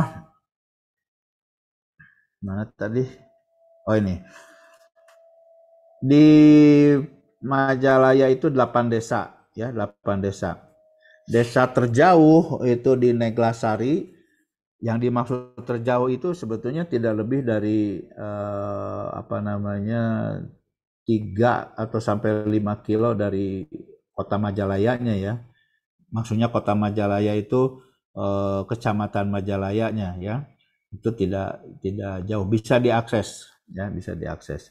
mana tadi? Oh ini. Di Majalaya itu 8 desa, ya, 8 desa. Desa terjauh itu di Neglasari. Yang dimaksud terjauh itu sebetulnya tidak lebih dari eh, apa namanya 3 atau sampai 5 kilo dari kota Majalayanya ya. Maksudnya kota Majalaya itu Eh, kecamatan Majalayanya ya itu tidak tidak jauh bisa diakses ya bisa diakses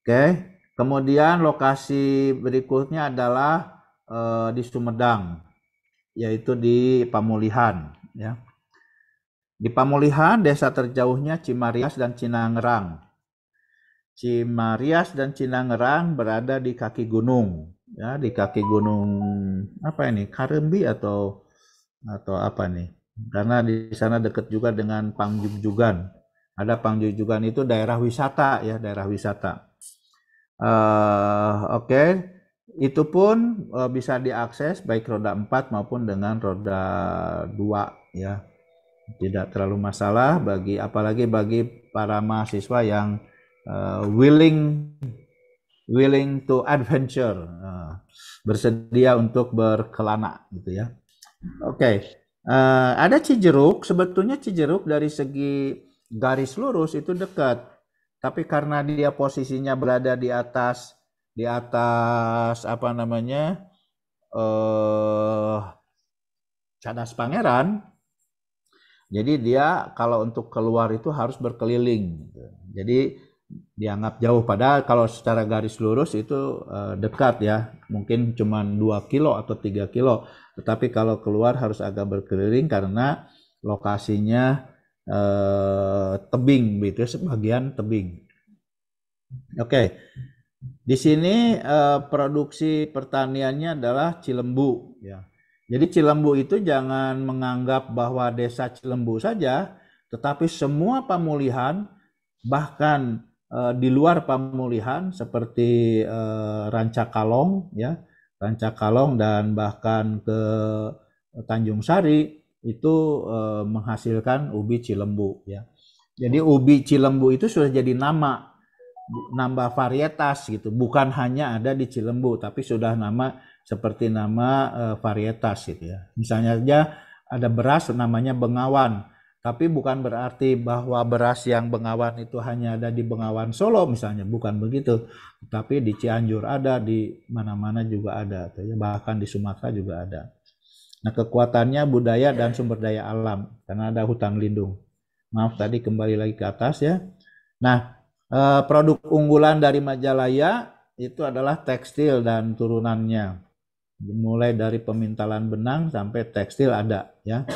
oke kemudian lokasi berikutnya adalah eh, di Sumedang yaitu di Pamulihan ya di Pamulihan desa terjauhnya Cimarias dan Cinangerang Cimarias dan Cinangerang berada di kaki gunung ya di kaki gunung apa ini Karembi atau atau apa nih? Karena di sana dekat juga dengan Pangjujugan. Ada Pangjujugan itu daerah wisata ya, daerah wisata. Uh, Oke, okay. itu pun uh, bisa diakses baik roda 4 maupun dengan roda 2 ya. Tidak terlalu masalah bagi apalagi bagi para mahasiswa yang uh, willing willing to adventure, uh, bersedia untuk berkelana gitu ya. Oke, okay. uh, eh, ada Cijeruk. Sebetulnya Cijeruk dari segi garis lurus itu dekat, tapi karena dia posisinya berada di atas di atas apa namanya uh, cadas pangeran, jadi dia kalau untuk keluar itu harus berkeliling. Gitu. Jadi dianggap jauh padahal kalau secara garis lurus itu eh, dekat ya mungkin cuma 2 kilo atau 3 kilo tetapi kalau keluar harus agak berkeliling karena lokasinya eh, tebing begitu ya, sebagian tebing. Oke. Di sini eh, produksi pertaniannya adalah Cilembu ya. Jadi Cilembu itu jangan menganggap bahwa desa Cilembu saja, tetapi semua pemulihan bahkan eh, di luar pemulihan seperti eh, Rancakalong ya Rancakalong dan bahkan ke Tanjung Sari itu eh, menghasilkan ubi cilembu ya. Jadi ubi cilembu itu sudah jadi nama nambah varietas gitu, bukan hanya ada di Cilembu tapi sudah nama seperti nama eh, varietas gitu ya. Misalnya aja ada beras namanya Bengawan tapi bukan berarti bahwa beras yang Bengawan itu hanya ada di Bengawan Solo misalnya, bukan begitu. Tapi di Cianjur ada, di mana-mana juga ada, ya. bahkan di Sumatera juga ada. Nah, kekuatannya budaya dan sumber daya alam karena ada hutan lindung. Maaf tadi kembali lagi ke atas ya. Nah, eh, produk unggulan dari Majalaya itu adalah tekstil dan turunannya. Mulai dari pemintalan benang sampai tekstil ada ya.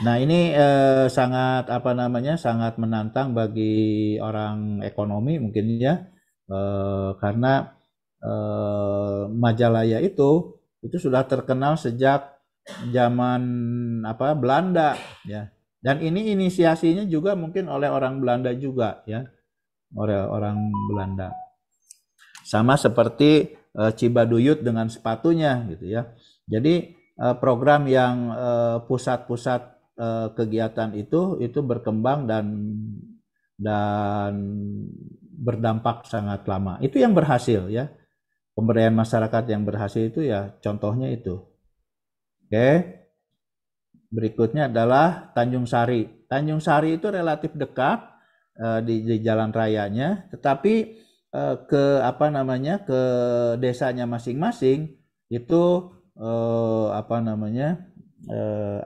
Nah ini eh, sangat apa namanya sangat menantang bagi orang ekonomi mungkin ya eh, karena eh, majalaya itu itu sudah terkenal sejak zaman apa Belanda ya dan ini inisiasinya juga mungkin oleh orang Belanda juga ya oleh orang Belanda sama seperti eh, Cibaduyut dengan sepatunya gitu ya jadi eh, program yang eh, pusat-pusat Eh, kegiatan itu itu berkembang dan dan berdampak sangat lama. Itu yang berhasil ya. Pemberdayaan masyarakat yang berhasil itu ya contohnya itu. Oke. Berikutnya adalah Tanjung Sari. Tanjung Sari itu relatif dekat eh, di, di jalan rayanya, tetapi eh, ke apa namanya ke desanya masing-masing itu eh, apa namanya eh,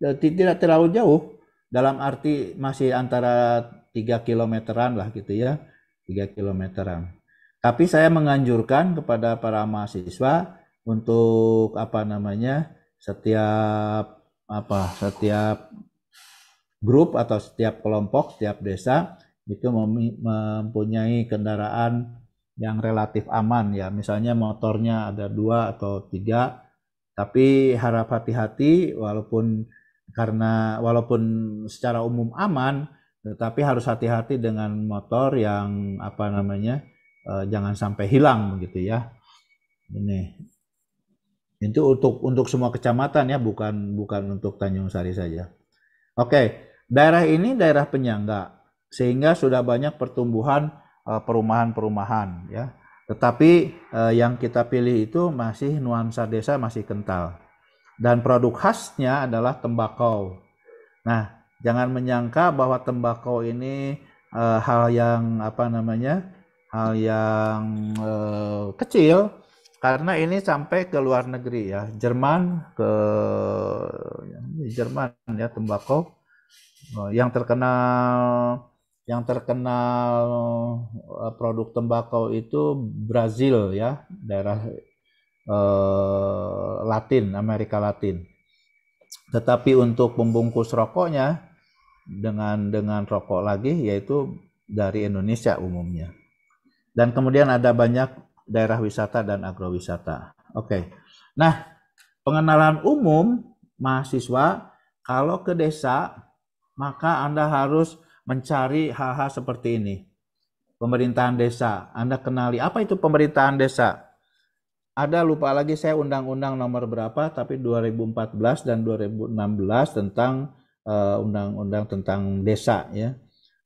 Eh, tidak terlalu jauh dalam arti masih antara tiga kilometeran lah gitu ya tiga kilometeran tapi saya menganjurkan kepada para mahasiswa untuk apa namanya setiap apa setiap grup atau setiap kelompok setiap desa itu mempunyai kendaraan yang relatif aman ya misalnya motornya ada dua atau tiga tapi harap hati-hati walaupun karena walaupun secara umum aman tetapi harus hati-hati dengan motor yang apa namanya eh, jangan sampai hilang begitu ya ini itu untuk untuk semua kecamatan ya bukan bukan untuk Tanjung Sari saja oke daerah ini daerah penyangga sehingga sudah banyak pertumbuhan eh, perumahan-perumahan ya tetapi eh, yang kita pilih itu masih nuansa desa masih kental dan produk khasnya adalah tembakau. Nah, jangan menyangka bahwa tembakau ini e, hal yang apa namanya? hal yang e, kecil karena ini sampai ke luar negeri ya. Jerman ke Jerman ya tembakau eh, yang terkenal yang terkenal produk tembakau itu Brazil ya, daerah eh, Latin, Amerika Latin. Tetapi untuk pembungkus rokoknya dengan dengan rokok lagi yaitu dari Indonesia umumnya. Dan kemudian ada banyak daerah wisata dan agrowisata. Oke. Okay. Nah, pengenalan umum mahasiswa kalau ke desa maka Anda harus mencari hal-hal seperti ini. Pemerintahan desa, Anda kenali apa itu pemerintahan desa? ada lupa lagi saya undang-undang nomor berapa tapi 2014 dan 2016 tentang eh, undang-undang uh, tentang desa ya.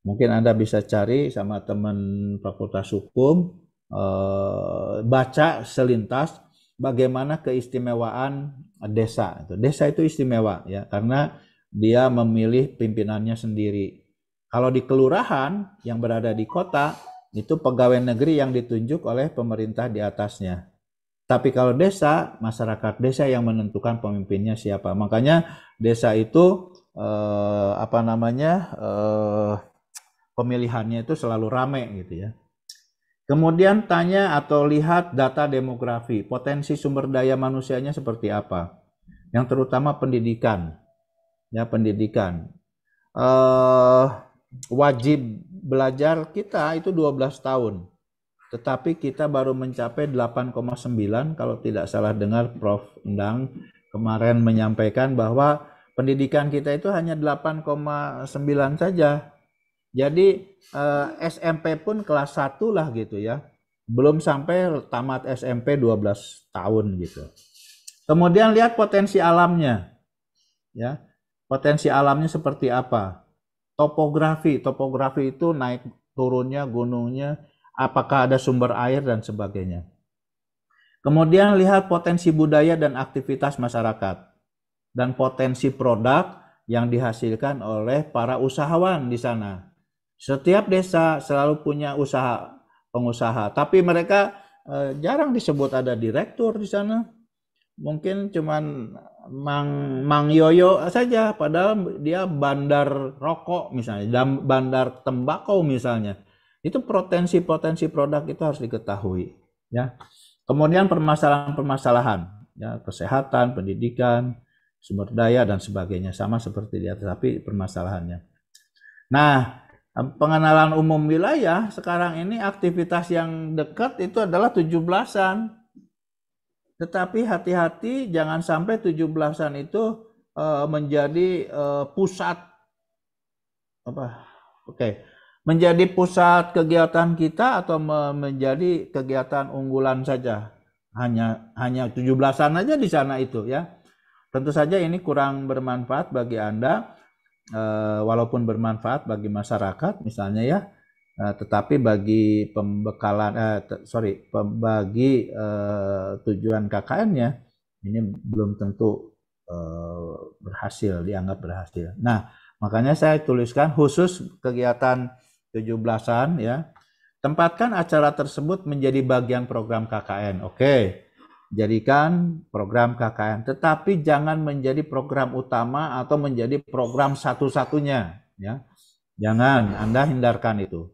Mungkin Anda bisa cari sama teman Fakultas Hukum uh, baca selintas bagaimana keistimewaan desa itu. Desa itu istimewa ya karena dia memilih pimpinannya sendiri. Kalau di kelurahan yang berada di kota itu pegawai negeri yang ditunjuk oleh pemerintah di atasnya. Tapi kalau desa, masyarakat desa yang menentukan pemimpinnya siapa. Makanya desa itu eh, apa namanya eh, pemilihannya itu selalu rame gitu ya. Kemudian tanya atau lihat data demografi, potensi sumber daya manusianya seperti apa, yang terutama pendidikan, ya pendidikan. Eh, wajib belajar kita itu 12 tahun tetapi kita baru mencapai 8,9 kalau tidak salah dengar Prof Endang kemarin menyampaikan bahwa pendidikan kita itu hanya 8,9 saja. Jadi eh, SMP pun kelas 1 lah gitu ya. Belum sampai tamat SMP 12 tahun gitu. Kemudian lihat potensi alamnya. Ya. Potensi alamnya seperti apa? Topografi, topografi itu naik turunnya gunungnya apakah ada sumber air dan sebagainya. Kemudian lihat potensi budaya dan aktivitas masyarakat dan potensi produk yang dihasilkan oleh para usahawan di sana. Setiap desa selalu punya usaha pengusaha, tapi mereka eh, jarang disebut ada direktur di sana. Mungkin cuman Mang Mang Yoyo saja padahal dia bandar rokok misalnya, dan bandar tembakau misalnya. Itu potensi-potensi produk itu harus diketahui, ya. Kemudian permasalahan-permasalahan, ya, kesehatan, pendidikan, sumber daya dan sebagainya sama seperti di atas, tapi permasalahannya. Nah, pengenalan umum wilayah sekarang ini aktivitas yang dekat itu adalah tujuh belasan Tetapi hati-hati jangan sampai tujuh belasan itu eh, menjadi eh, pusat apa? Oke. Okay menjadi pusat kegiatan kita atau menjadi kegiatan unggulan saja? Hanya hanya tujuh belasan aja di sana itu ya. Tentu saja ini kurang bermanfaat bagi Anda eh, walaupun bermanfaat bagi masyarakat misalnya ya. Eh, tetapi bagi pembekalan eh, sorry bagi eh, tujuan KKN-nya ini belum tentu eh, berhasil dianggap berhasil. Nah, makanya saya tuliskan khusus kegiatan 17-an ya. Tempatkan acara tersebut menjadi bagian program KKN. Oke. Jadikan program KKN, tetapi jangan menjadi program utama atau menjadi program satu-satunya, ya. Jangan, Anda hindarkan itu.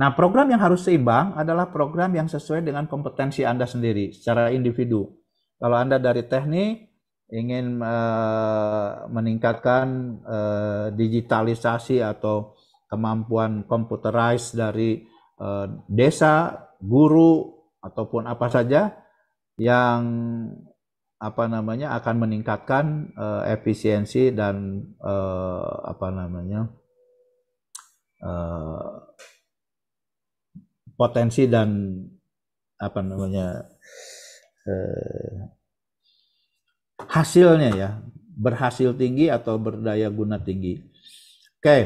Nah, program yang harus seimbang adalah program yang sesuai dengan kompetensi Anda sendiri secara individu. Kalau Anda dari teknik ingin eh, meningkatkan eh, digitalisasi atau kemampuan komputerize dari eh, desa, guru ataupun apa saja yang apa namanya akan meningkatkan eh, efisiensi dan eh, apa namanya eh, potensi dan apa namanya eh, hasilnya ya berhasil tinggi atau berdaya guna tinggi. Oke. Okay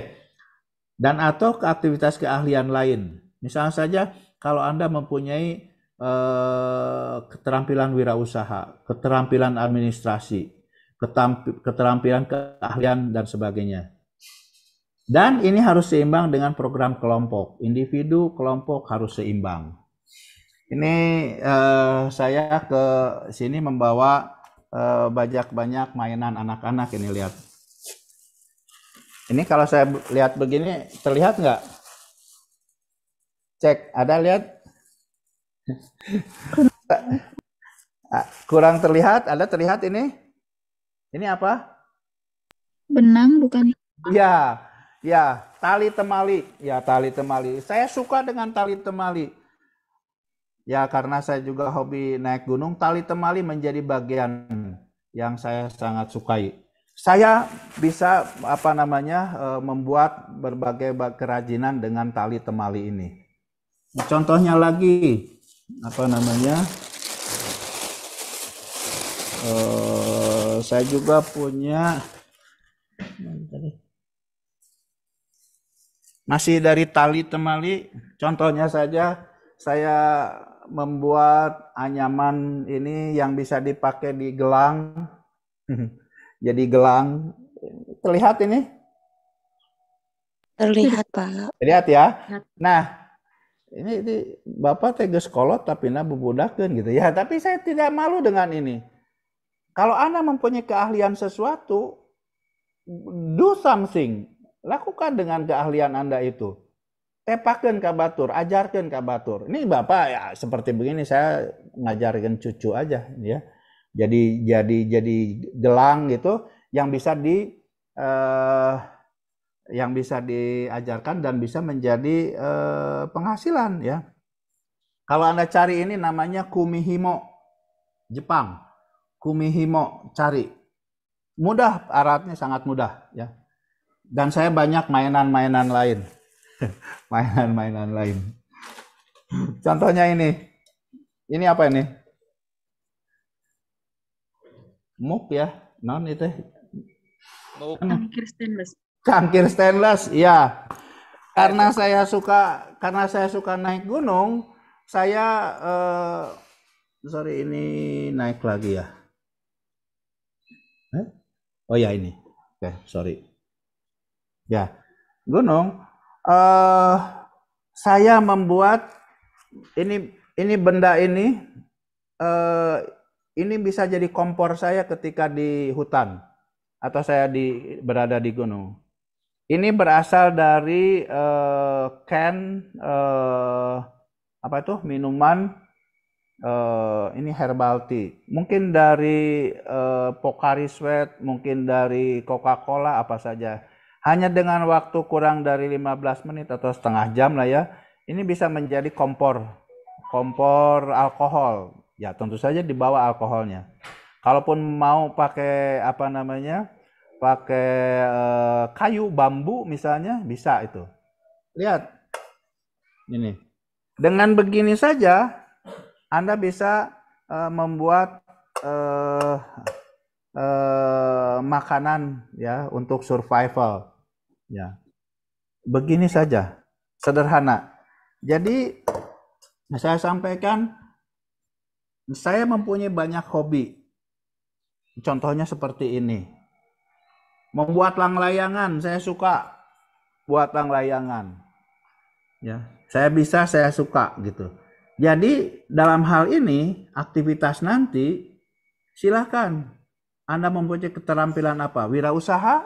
dan atau ke aktivitas keahlian lain. Misalnya saja kalau Anda mempunyai eh, keterampilan wirausaha, keterampilan administrasi, keterampilan keahlian dan sebagainya. Dan ini harus seimbang dengan program kelompok. Individu, kelompok harus seimbang. Ini eh, saya ke sini membawa eh, banyak-banyak mainan anak-anak ini lihat. Ini kalau saya lihat begini terlihat nggak? Cek, ada lihat? Ah, kurang terlihat, ada terlihat ini? Ini apa? Benang bukan? Ya, ya, tali temali. Ya, tali temali. Saya suka dengan tali temali. Ya, karena saya juga hobi naik gunung, tali temali menjadi bagian yang saya sangat sukai saya bisa apa namanya eh, membuat berbagai kerajinan dengan tali temali ini. Nah, contohnya lagi apa namanya? Eh, saya juga punya masih dari tali temali. Contohnya saja saya membuat anyaman ini yang bisa dipakai di gelang jadi gelang. Terlihat ini? Terlihat, Pak. Terlihat ya. Nah, ini, ini Bapak tegas kolot tapi nabu bubudakeun gitu ya. Tapi saya tidak malu dengan ini. Kalau Anda mempunyai keahlian sesuatu, do something. Lakukan dengan keahlian Anda itu. Tepakan kabatur, ajarkan kabatur. Ini Bapak ya seperti begini saya ngajarkan cucu aja ya jadi jadi jadi gelang gitu yang bisa di eh, yang bisa diajarkan dan bisa menjadi eh, penghasilan ya. Kalau Anda cari ini namanya kumihimo Jepang. Kumihimo cari. Mudah aratnya sangat mudah ya. Dan saya banyak mainan-mainan lain. mainan-mainan lain. Contohnya ini. Ini apa ini? mop ya non itu kan cangkir stainless cangkir stainless ya karena saya suka karena saya suka naik gunung saya eh, sorry ini naik lagi ya eh? oh ya ini oke okay, sorry ya gunung eh, saya membuat ini ini benda ini eh, ini bisa jadi kompor saya ketika di hutan atau saya di berada di gunung. Ini berasal dari uh, can uh, apa itu minuman uh, ini herbal tea. Mungkin dari uh, Pocari Sweat, mungkin dari Coca-Cola apa saja. Hanya dengan waktu kurang dari 15 menit atau setengah jam lah ya, ini bisa menjadi kompor kompor alkohol ya tentu saja dibawa alkoholnya kalaupun mau pakai apa namanya pakai e, kayu bambu misalnya bisa itu lihat ini dengan begini saja anda bisa e, membuat e, e, makanan ya untuk survival ya begini saja sederhana jadi saya sampaikan saya mempunyai banyak hobi. Contohnya seperti ini. Membuat lang layangan, saya suka buat lang layangan. Ya, saya bisa, saya suka gitu. Jadi dalam hal ini aktivitas nanti silahkan Anda mempunyai keterampilan apa? Wirausaha,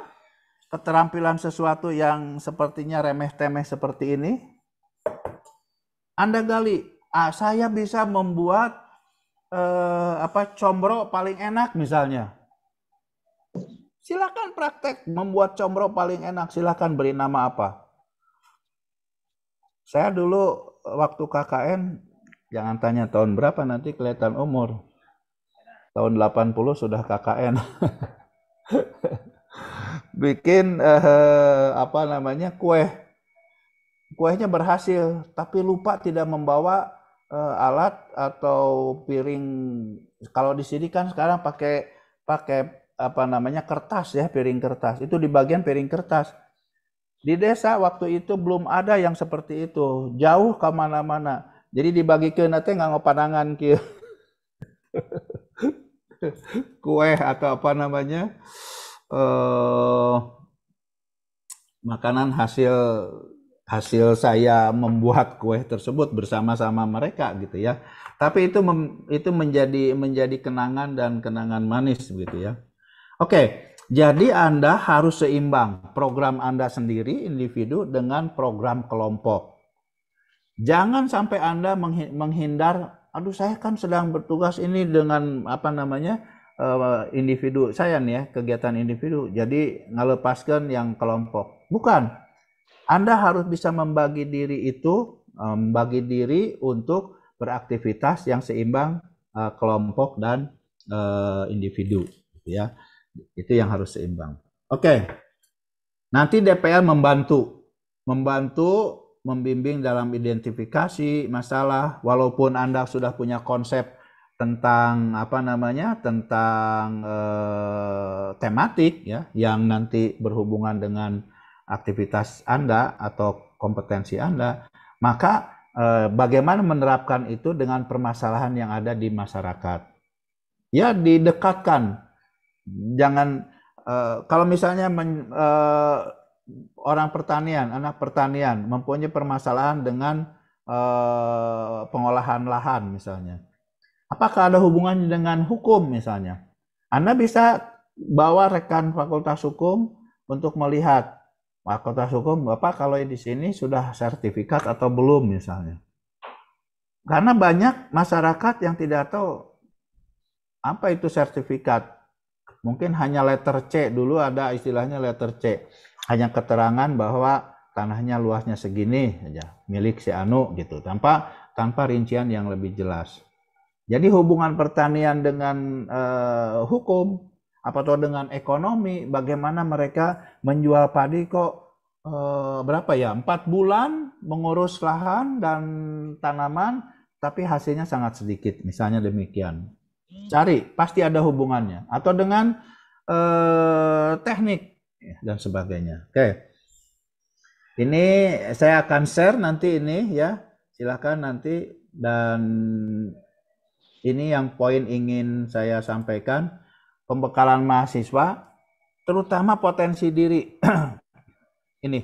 keterampilan sesuatu yang sepertinya remeh-temeh seperti ini. Anda gali, ah, saya bisa membuat eh, apa combro paling enak misalnya. Silakan praktek membuat combro paling enak. Silakan beri nama apa. Saya dulu waktu KKN jangan tanya tahun berapa nanti kelihatan umur. Tahun 80 sudah KKN. Bikin eh, apa namanya kue. Kuenya berhasil tapi lupa tidak membawa uh, alat atau piring kalau di sini kan sekarang pakai pakai apa namanya kertas ya piring kertas itu di bagian piring kertas di desa waktu itu belum ada yang seperti itu jauh kemana-mana jadi dibagi ke nanti nggak ngopanangan ke kue atau apa namanya eh, makanan hasil hasil saya membuat kue tersebut bersama-sama mereka gitu ya. Tapi itu mem, itu menjadi menjadi kenangan dan kenangan manis gitu ya. Oke, jadi Anda harus seimbang program Anda sendiri individu dengan program kelompok. Jangan sampai Anda menghindar, aduh saya kan sedang bertugas ini dengan apa namanya? Eh, individu saya nih ya, kegiatan individu. Jadi ngelepaskan yang kelompok. Bukan, anda harus bisa membagi diri itu, membagi diri untuk beraktivitas yang seimbang e, kelompok dan e, individu, gitu ya. Itu yang harus seimbang. Oke. Nanti DPL membantu, membantu membimbing dalam identifikasi masalah walaupun Anda sudah punya konsep tentang apa namanya tentang eh, tematik ya yang nanti berhubungan dengan aktivitas Anda atau kompetensi Anda, maka eh, bagaimana menerapkan itu dengan permasalahan yang ada di masyarakat. Ya, didekatkan. Jangan eh, kalau misalnya men, eh, orang pertanian, anak pertanian mempunyai permasalahan dengan eh, pengolahan lahan misalnya. Apakah ada hubungannya dengan hukum misalnya? Anda bisa bawa rekan fakultas hukum untuk melihat fakultas hukum bapak kalau di sini sudah sertifikat atau belum misalnya karena banyak masyarakat yang tidak tahu apa itu sertifikat mungkin hanya letter C dulu ada istilahnya letter C hanya keterangan bahwa tanahnya luasnya segini aja milik si Anu gitu tanpa tanpa rincian yang lebih jelas jadi hubungan pertanian dengan eh, hukum apa tuh dengan ekonomi bagaimana mereka menjual padi kok eh, berapa ya empat bulan mengurus lahan dan tanaman tapi hasilnya sangat sedikit misalnya demikian cari pasti ada hubungannya atau dengan eh, teknik dan sebagainya oke ini saya akan share nanti ini ya silakan nanti dan ini yang poin ingin saya sampaikan pembekalan mahasiswa, terutama potensi diri. Ini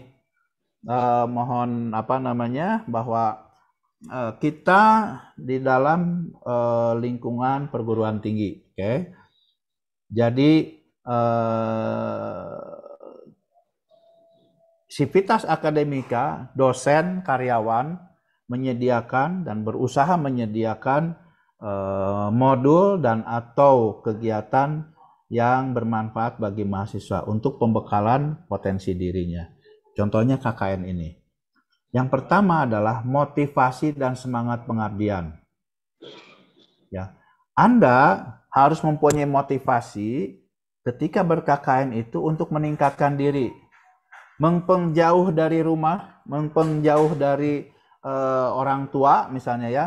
eh, mohon apa namanya bahwa eh, kita di dalam eh, lingkungan perguruan tinggi, oke? Okay? Jadi eh, sivitas akademika, dosen, karyawan menyediakan dan berusaha menyediakan eh, modul dan atau kegiatan yang bermanfaat bagi mahasiswa untuk pembekalan potensi dirinya. Contohnya KKN ini. Yang pertama adalah motivasi dan semangat pengabdian. Ya, Anda harus mempunyai motivasi ketika berKKN itu untuk meningkatkan diri, mengpengjauh dari rumah, mengpengjauh dari uh, orang tua misalnya ya,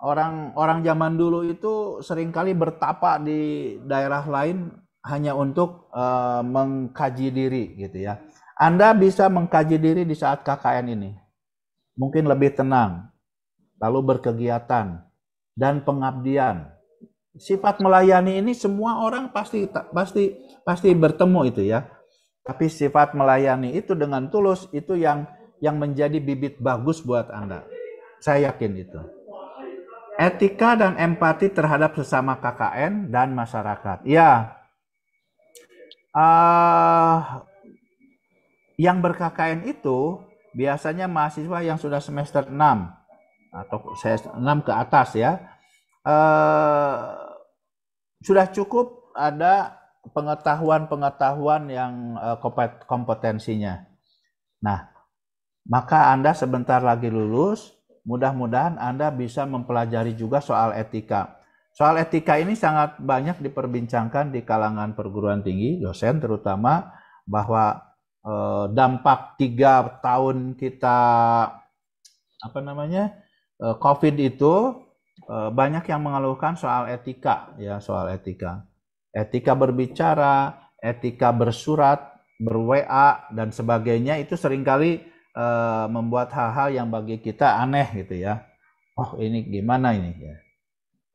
orang orang zaman dulu itu seringkali bertapa di daerah lain hanya untuk uh, mengkaji diri gitu ya. Anda bisa mengkaji diri di saat KKN ini. Mungkin lebih tenang, lalu berkegiatan dan pengabdian. Sifat melayani ini semua orang pasti pasti pasti bertemu itu ya. Tapi sifat melayani itu dengan tulus itu yang yang menjadi bibit bagus buat Anda. Saya yakin itu etika dan empati terhadap sesama KKN dan masyarakat. Ya, uh, yang berKKN itu biasanya mahasiswa yang sudah semester 6 atau 6 ke atas ya. Uh, sudah cukup ada pengetahuan-pengetahuan yang eh, kompetensinya. Nah, maka Anda sebentar lagi lulus, Mudah-mudahan Anda bisa mempelajari juga soal etika. Soal etika ini sangat banyak diperbincangkan di kalangan perguruan tinggi, dosen terutama, bahwa eh, dampak tiga tahun kita apa namanya eh, COVID itu eh, banyak yang mengeluhkan soal etika, ya soal etika, etika berbicara, etika bersurat, berwa dan sebagainya itu seringkali Eh, membuat hal-hal yang bagi kita aneh gitu ya. Oh ini gimana ini ya.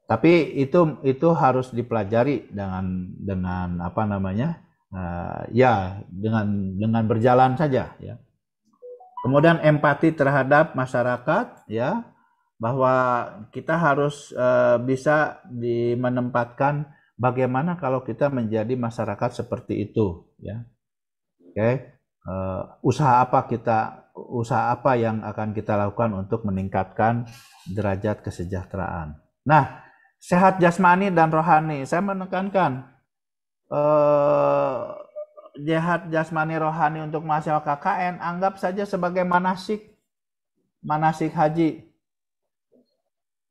Tapi itu itu harus dipelajari dengan dengan apa namanya uh, ya dengan dengan berjalan saja ya. Kemudian empati terhadap masyarakat ya bahwa kita harus uh, bisa menempatkan bagaimana kalau kita menjadi masyarakat seperti itu ya. Oke, okay. uh, usaha apa kita usaha apa yang akan kita lakukan untuk meningkatkan derajat kesejahteraan. Nah, sehat jasmani dan rohani. Saya menekankan eh, jasmani rohani untuk mahasiswa KKN anggap saja sebagai manasik manasik haji.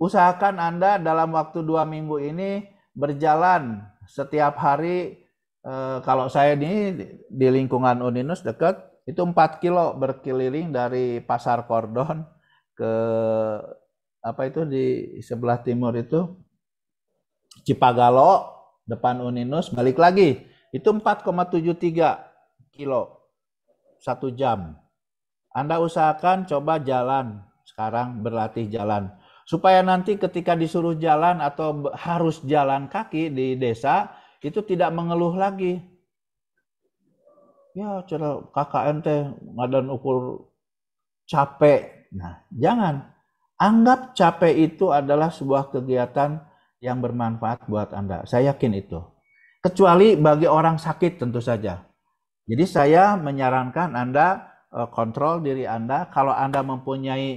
Usahakan Anda dalam waktu dua minggu ini berjalan setiap hari. Eh, kalau saya ini di lingkungan Uninus dekat itu 4 kilo berkeliling dari Pasar Kordon ke apa itu di sebelah timur itu Cipagalo depan Uninus balik lagi itu 4,73 kilo satu jam. Anda usahakan coba jalan sekarang berlatih jalan supaya nanti ketika disuruh jalan atau harus jalan kaki di desa itu tidak mengeluh lagi ya cara KKN teh ngadain ukur capek. Nah, jangan. Anggap capek itu adalah sebuah kegiatan yang bermanfaat buat Anda. Saya yakin itu. Kecuali bagi orang sakit tentu saja. Jadi saya menyarankan Anda eh, kontrol diri Anda kalau Anda mempunyai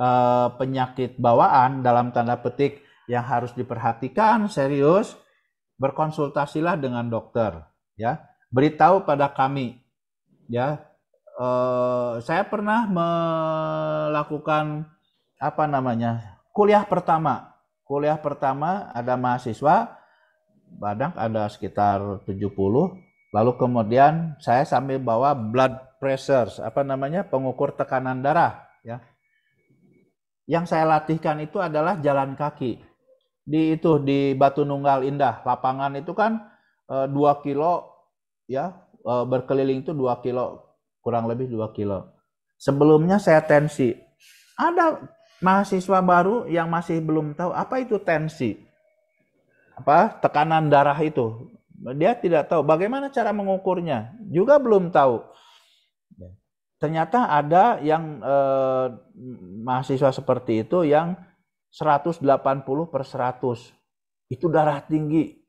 eh, penyakit bawaan dalam tanda petik yang harus diperhatikan serius berkonsultasilah dengan dokter ya beritahu pada kami ya eh, saya pernah melakukan apa namanya kuliah pertama kuliah pertama ada mahasiswa badang ada sekitar 70 lalu kemudian saya sambil bawa blood pressures apa namanya pengukur tekanan darah ya yang saya latihkan itu adalah jalan kaki di itu di Batu Nunggal Indah lapangan itu kan 2 eh, kilo ya eh, berkeliling itu 2 kilo kurang lebih 2 kilo sebelumnya saya tensi ada mahasiswa baru yang masih belum tahu apa itu tensi apa tekanan darah itu dia tidak tahu bagaimana cara mengukurnya juga belum tahu ya. ternyata ada yang eh, mahasiswa seperti itu yang 180 per 100 itu darah tinggi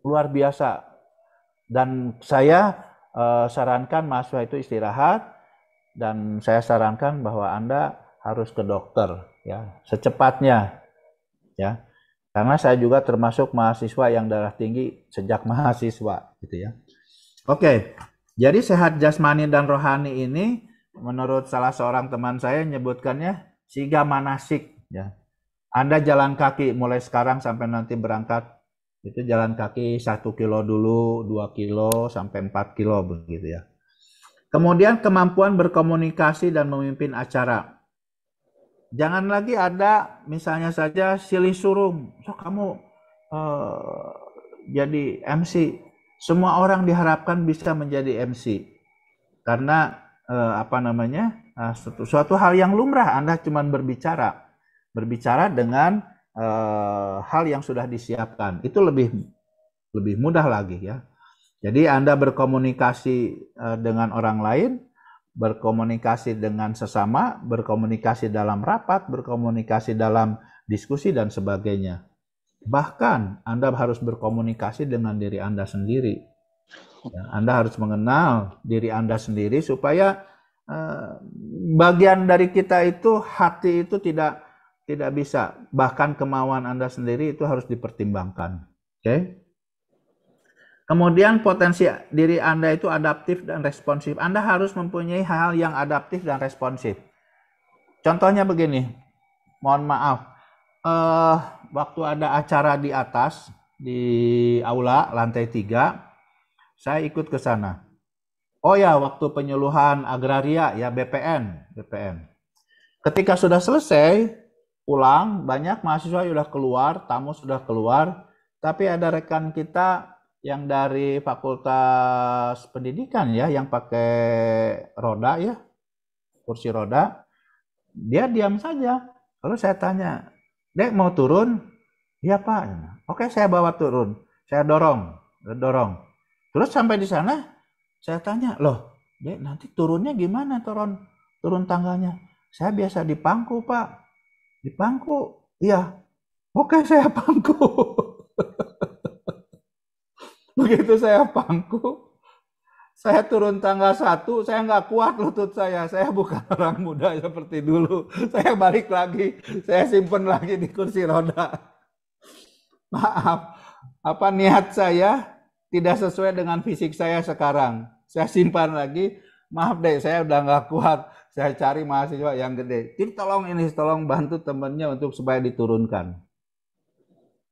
luar biasa dan saya uh, sarankan mahasiswa itu istirahat dan saya sarankan bahwa Anda harus ke dokter ya, secepatnya ya. Karena saya juga termasuk mahasiswa yang darah tinggi sejak mahasiswa gitu ya. Oke. Jadi sehat jasmani dan rohani ini menurut salah seorang teman saya menyebutkannya siga manasik ya. Anda jalan kaki mulai sekarang sampai nanti berangkat itu jalan kaki satu kilo dulu, dua kilo sampai empat kilo begitu ya. Kemudian kemampuan berkomunikasi dan memimpin acara. Jangan lagi ada misalnya saja silih surung, so kamu uh, jadi MC. Semua orang diharapkan bisa menjadi MC karena uh, apa namanya uh, suatu, suatu hal yang lumrah Anda cuma berbicara, berbicara dengan Eh, hal yang sudah disiapkan. Itu lebih lebih mudah lagi ya. Jadi Anda berkomunikasi eh, dengan orang lain, berkomunikasi dengan sesama, berkomunikasi dalam rapat, berkomunikasi dalam diskusi dan sebagainya. Bahkan Anda harus berkomunikasi dengan diri Anda sendiri. Ya, Anda harus mengenal diri Anda sendiri supaya eh, bagian dari kita itu hati itu tidak tidak bisa. Bahkan kemauan Anda sendiri itu harus dipertimbangkan. Oke? Okay? Kemudian potensi diri Anda itu adaptif dan responsif. Anda harus mempunyai hal yang adaptif dan responsif. Contohnya begini, mohon maaf, uh, waktu ada acara di atas di aula lantai 3, saya ikut ke sana. Oh ya, waktu penyuluhan agraria ya BPN, BPN. Ketika sudah selesai, pulang, banyak mahasiswa sudah keluar, tamu sudah keluar, tapi ada rekan kita yang dari fakultas pendidikan ya, yang pakai roda ya, kursi roda, dia diam saja. Lalu saya tanya, dek mau turun? Iya pak. Oke saya bawa turun, saya dorong, dorong. Terus sampai di sana, saya tanya, loh, dek nanti turunnya gimana turun turun tangganya? Saya biasa di pangku pak di pangku? Iya. Oke, saya pangku. Begitu saya pangku, saya turun tangga satu, saya nggak kuat lutut saya. Saya bukan orang muda seperti dulu. Saya balik lagi, saya simpen lagi di kursi roda. Maaf, apa niat saya tidak sesuai dengan fisik saya sekarang. Saya simpan lagi. Maaf deh, saya udah nggak kuat saya cari mahasiswa yang gede. ini tolong ini, tolong bantu temennya untuk supaya diturunkan.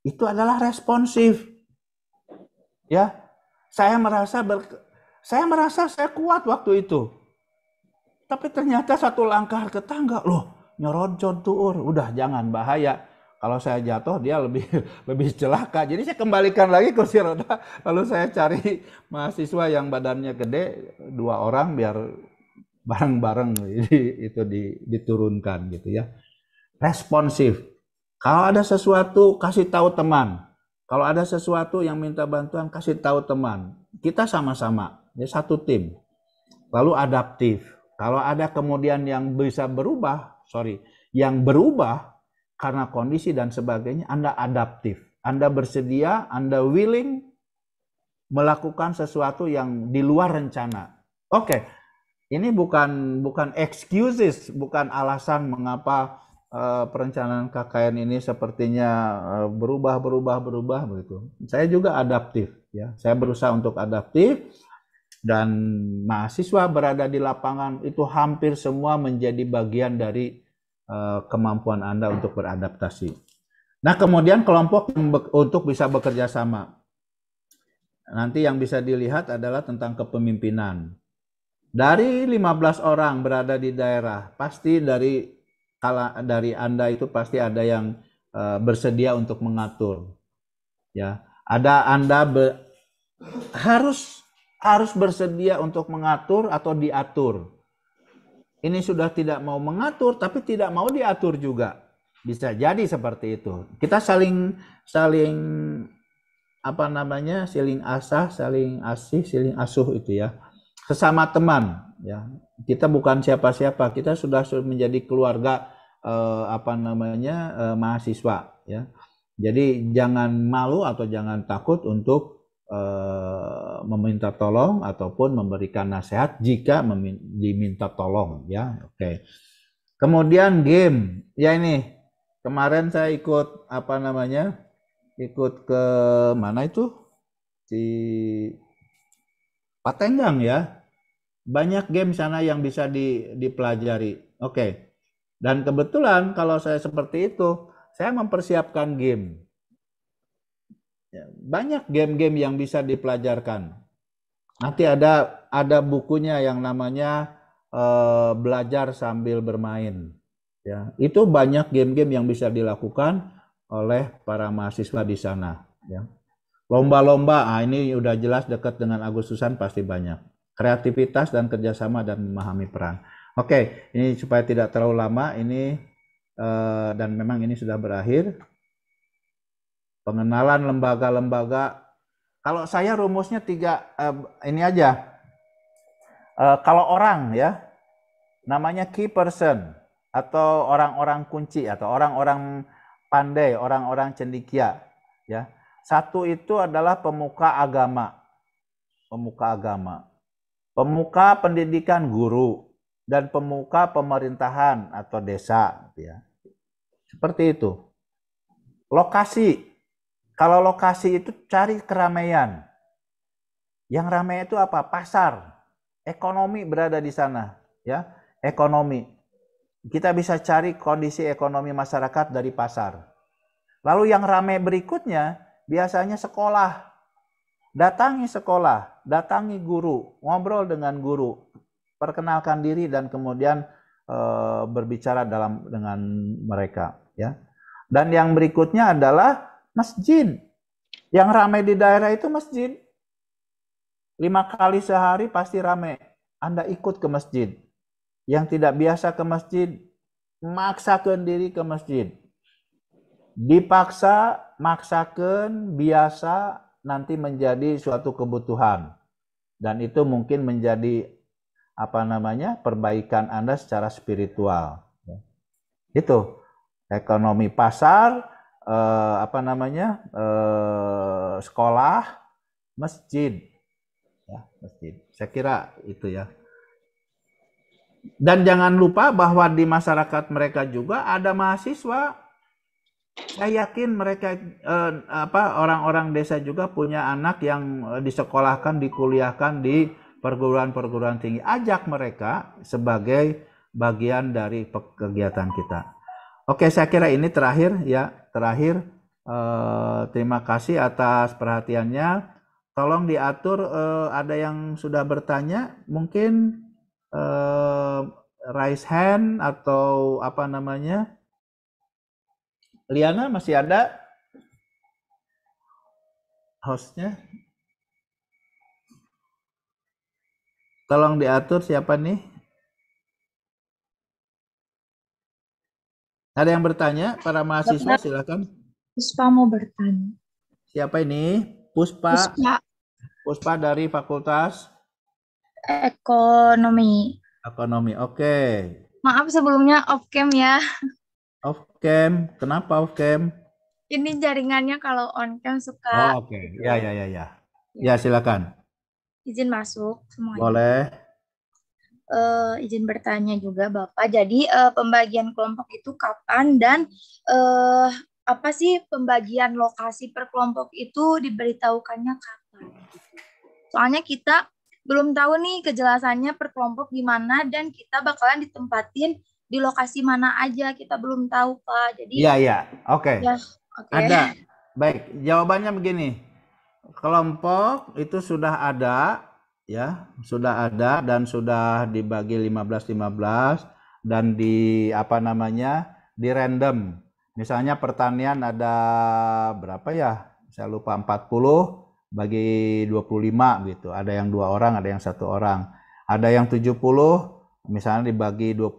Itu adalah responsif. Ya, saya merasa ber, saya merasa saya kuat waktu itu. Tapi ternyata satu langkah ke tangga, loh, nyorot tur, udah jangan bahaya. Kalau saya jatuh dia lebih lebih celaka. Jadi saya kembalikan lagi kursi roda, lalu saya cari mahasiswa yang badannya gede dua orang biar barang bareng itu diturunkan gitu ya. Responsif. Kalau ada sesuatu kasih tahu teman. Kalau ada sesuatu yang minta bantuan kasih tahu teman. Kita sama-sama, ya satu tim. Lalu adaptif. Kalau ada kemudian yang bisa berubah, sorry, yang berubah karena kondisi dan sebagainya, Anda adaptif. Anda bersedia, Anda willing melakukan sesuatu yang di luar rencana. Oke, okay ini bukan bukan excuses, bukan alasan mengapa uh, perencanaan KKN ini sepertinya uh, berubah berubah berubah begitu. Saya juga adaptif ya. Saya berusaha untuk adaptif dan mahasiswa berada di lapangan itu hampir semua menjadi bagian dari uh, kemampuan Anda untuk beradaptasi. Nah, kemudian kelompok untuk bisa bekerja sama. Nanti yang bisa dilihat adalah tentang kepemimpinan dari 15 orang berada di daerah, pasti dari kala dari Anda itu pasti ada yang uh, bersedia untuk mengatur. Ya, ada Anda be, harus harus bersedia untuk mengatur atau diatur. Ini sudah tidak mau mengatur tapi tidak mau diatur juga. Bisa jadi seperti itu. Kita saling saling apa namanya? saling asah, saling asih, saling asuh itu ya sesama teman ya kita bukan siapa-siapa kita sudah menjadi keluarga eh, apa namanya eh, mahasiswa ya jadi jangan malu atau jangan takut untuk eh, meminta tolong ataupun memberikan nasihat jika diminta tolong ya oke okay. kemudian game ya ini kemarin saya ikut apa namanya ikut ke mana itu di Patenggang ya. Banyak game sana yang bisa di, dipelajari. Oke. Okay. Dan kebetulan kalau saya seperti itu, saya mempersiapkan game. Ya, banyak game-game yang bisa dipelajarkan. Nanti ada ada bukunya yang namanya uh, belajar sambil bermain. Ya, itu banyak game-game yang bisa dilakukan oleh para mahasiswa di sana. Ya. Lomba-lomba, ah ini udah jelas dekat dengan Agustusan pasti banyak. Kreativitas dan kerjasama dan memahami peran. Oke, ini supaya tidak terlalu lama, ini uh, dan memang ini sudah berakhir. Pengenalan lembaga-lembaga. Kalau saya rumusnya tiga, uh, ini aja. Uh, kalau orang ya, namanya key person atau orang-orang kunci atau orang-orang pandai, orang-orang cendikia ya satu itu adalah pemuka agama. Pemuka agama. Pemuka pendidikan guru dan pemuka pemerintahan atau desa gitu ya. Seperti itu. Lokasi. Kalau lokasi itu cari keramaian. Yang ramai itu apa? Pasar. Ekonomi berada di sana, ya. Ekonomi. Kita bisa cari kondisi ekonomi masyarakat dari pasar. Lalu yang ramai berikutnya biasanya sekolah. Datangi sekolah, datangi guru, ngobrol dengan guru, perkenalkan diri dan kemudian e, berbicara dalam dengan mereka, ya. Dan yang berikutnya adalah masjid. Yang ramai di daerah itu masjid. Lima kali sehari pasti ramai. Anda ikut ke masjid. Yang tidak biasa ke masjid, maksakan diri ke masjid dipaksa, maksakan, biasa nanti menjadi suatu kebutuhan. Dan itu mungkin menjadi apa namanya perbaikan Anda secara spiritual. Itu ekonomi pasar, eh, apa namanya eh, sekolah, masjid, ya masjid. Saya kira itu ya. Dan jangan lupa bahwa di masyarakat mereka juga ada mahasiswa saya yakin mereka eh, apa orang-orang desa juga punya anak yang eh, disekolahkan, dikuliahkan di perguruan-perguruan tinggi. Ajak mereka sebagai bagian dari kegiatan kita. Oke, saya kira ini terakhir ya, terakhir eh, terima kasih atas perhatiannya. Tolong diatur eh, ada yang sudah bertanya, mungkin eh, raise hand atau apa namanya? Liana masih ada hostnya? Tolong diatur siapa nih? Ada yang bertanya? Para mahasiswa silakan. Puspa mau bertanya. Siapa ini? Puspa. Puspa. Puspa dari Fakultas Ekonomi. Ekonomi, oke. Okay. Maaf sebelumnya off cam ya. Off cam, kenapa off cam? Ini jaringannya kalau on cam suka. Oh, Oke, okay. ya ya ya ya. Ya silakan. Izin masuk semuanya. Boleh. Uh, izin bertanya juga Bapak. Jadi uh, pembagian kelompok itu kapan dan uh, apa sih pembagian lokasi per kelompok itu diberitahukannya kapan? Soalnya kita belum tahu nih kejelasannya per kelompok gimana dan kita bakalan ditempatin di lokasi mana aja kita belum tahu pak jadi iya iya oke okay. ya, okay. ada baik jawabannya begini kelompok itu sudah ada ya sudah ada dan sudah dibagi 15 15 dan di apa namanya di random misalnya pertanian ada berapa ya saya lupa 40 bagi 25 gitu ada yang dua orang ada yang satu orang ada yang 70 misalnya dibagi 25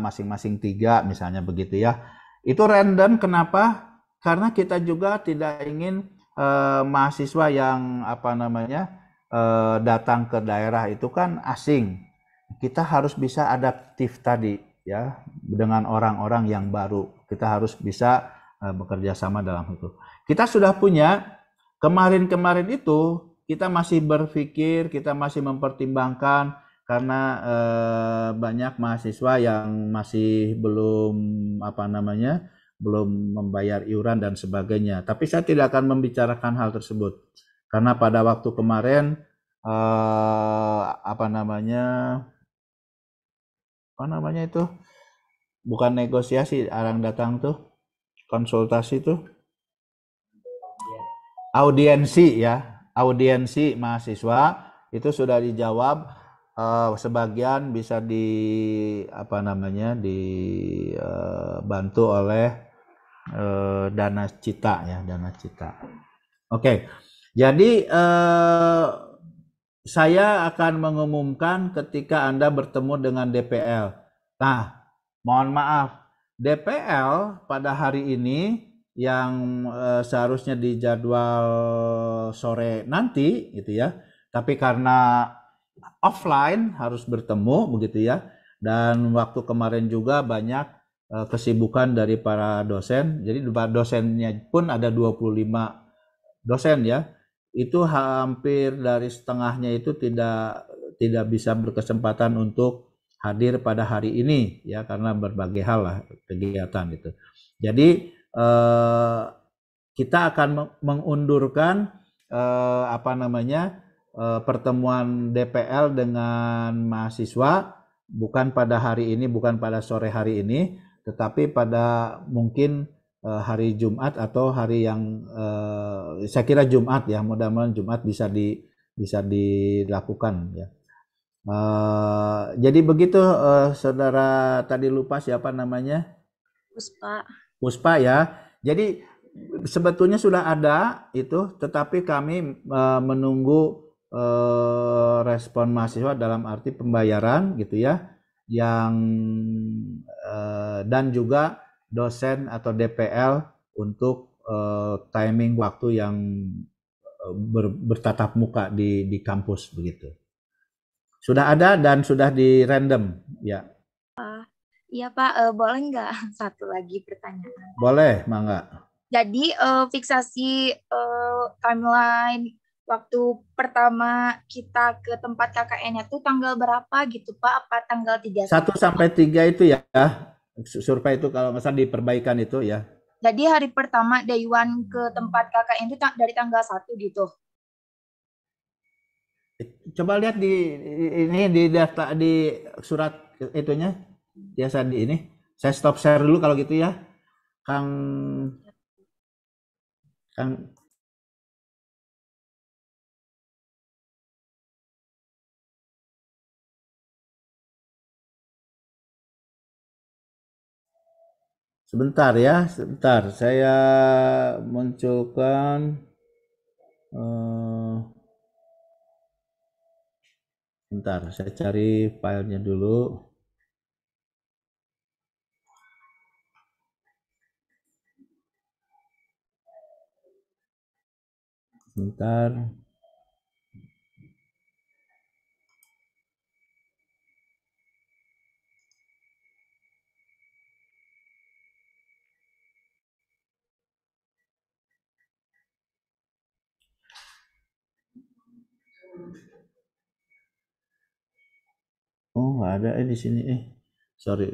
masing-masing tiga misalnya begitu ya itu random kenapa karena kita juga tidak ingin eh, mahasiswa yang apa namanya eh, datang ke daerah itu kan asing kita harus bisa adaptif tadi ya dengan orang-orang yang baru kita harus bisa eh, bekerja sama dalam itu kita sudah punya kemarin-kemarin itu kita masih berpikir kita masih mempertimbangkan karena e, banyak mahasiswa yang masih belum apa namanya belum membayar iuran dan sebagainya. Tapi saya tidak akan membicarakan hal tersebut karena pada waktu kemarin e, apa namanya apa namanya itu bukan negosiasi orang datang tuh konsultasi tuh audiensi ya audiensi mahasiswa itu sudah dijawab uh, sebagian bisa di apa namanya dibantu eh, uh, oleh uh, dana cita ya dana cita. Oke, okay. jadi uh, saya akan mengumumkan ketika anda bertemu dengan DPL. Nah, mohon maaf DPL pada hari ini yang seharusnya dijadwal sore nanti gitu ya, tapi karena offline harus bertemu begitu ya dan waktu kemarin juga banyak eh, kesibukan dari para dosen jadi dosennya pun ada 25 dosen ya itu hampir dari setengahnya itu tidak tidak bisa berkesempatan untuk hadir pada hari ini ya karena berbagai hal lah kegiatan itu jadi eh, kita akan mengundurkan eh, apa namanya eh, pertemuan DPL dengan mahasiswa bukan pada hari ini, bukan pada sore hari ini, tetapi pada mungkin eh, hari Jumat atau hari yang eh, saya kira Jumat ya, mudah-mudahan Jumat bisa di bisa dilakukan ya. Uh, jadi begitu uh, saudara tadi lupa siapa namanya? Puspa. Puspa ya. Jadi sebetulnya sudah ada itu, tetapi kami uh, menunggu eh, respon mahasiswa dalam arti pembayaran gitu ya yang eh, dan juga dosen atau DPL untuk eh, timing waktu yang eh, ber, bertatap muka di di kampus begitu. Sudah ada dan sudah di random ya. Ah, iya Pak, uh, boleh nggak satu lagi pertanyaan? Boleh, mangga. Jadi uh, eh, fiksasi uh, timeline waktu pertama kita ke tempat KKN-nya tuh tanggal berapa gitu Pak? Apa tanggal 3? 1 sampai 3 itu ya. Survei itu kalau nggak salah diperbaikan itu ya. Jadi hari pertama day one ke tempat KKN itu dari tanggal 1 gitu. Coba lihat di ini di daftar di surat itunya biasa ya, di ini. Saya stop share dulu kalau gitu ya. Kang Kang sebentar ya sebentar saya munculkan uh, eh, bentar saya cari filenya dulu sebentar Oh, nggak ada eh di sini eh. Sorry.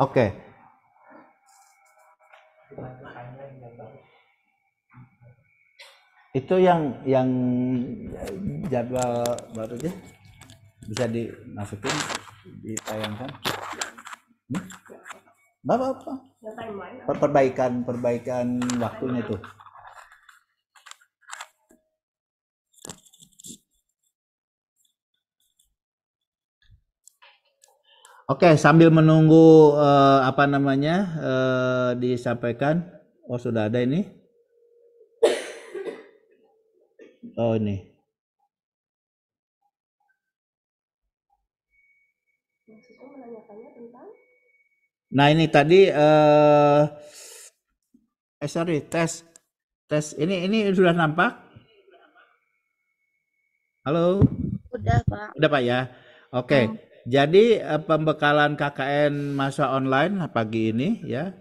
Oke. Okay. Itu yang yang eh, jadwal baru Ya? bisa dimasukin ditayangkan hmm? apa apa per perbaikan perbaikan waktunya tuh Oke, sambil menunggu uh, apa namanya uh, disampaikan. Oh, sudah ada ini. Oh, ini. Nah ini tadi eh, eh sorry tes tes ini ini sudah nampak. Halo. Udah pak. Udah pak ya. Oke. Okay. Iya. Hmm. Jadi uh, pembekalan KKN masa online pagi ini ya.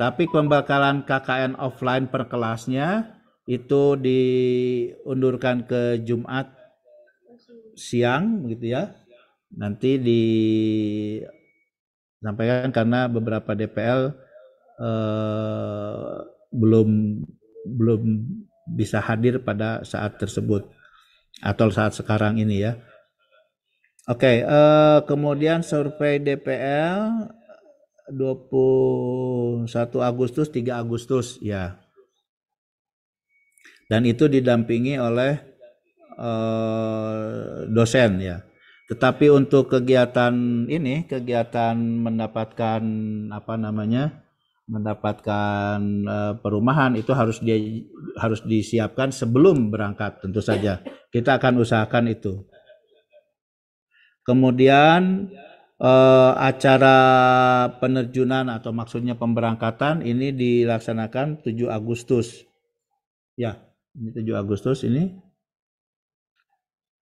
Tapi pembekalan KKN offline per kelasnya itu diundurkan ke Jumat siang begitu ya. Nanti di sampaikan karena beberapa DPL eh, belum belum bisa hadir pada saat tersebut atau saat sekarang ini ya. Oke, okay, eh, kemudian survei DPL 21 Agustus 3 Agustus ya. Dan itu didampingi oleh eh, dosen ya. Tetapi untuk kegiatan ini, kegiatan mendapatkan apa namanya, mendapatkan uh, perumahan itu harus dia harus disiapkan sebelum berangkat tentu saja. Kita akan usahakan itu. Kemudian uh, acara penerjunan atau maksudnya pemberangkatan ini dilaksanakan 7 Agustus. Ya, ini 7 Agustus ini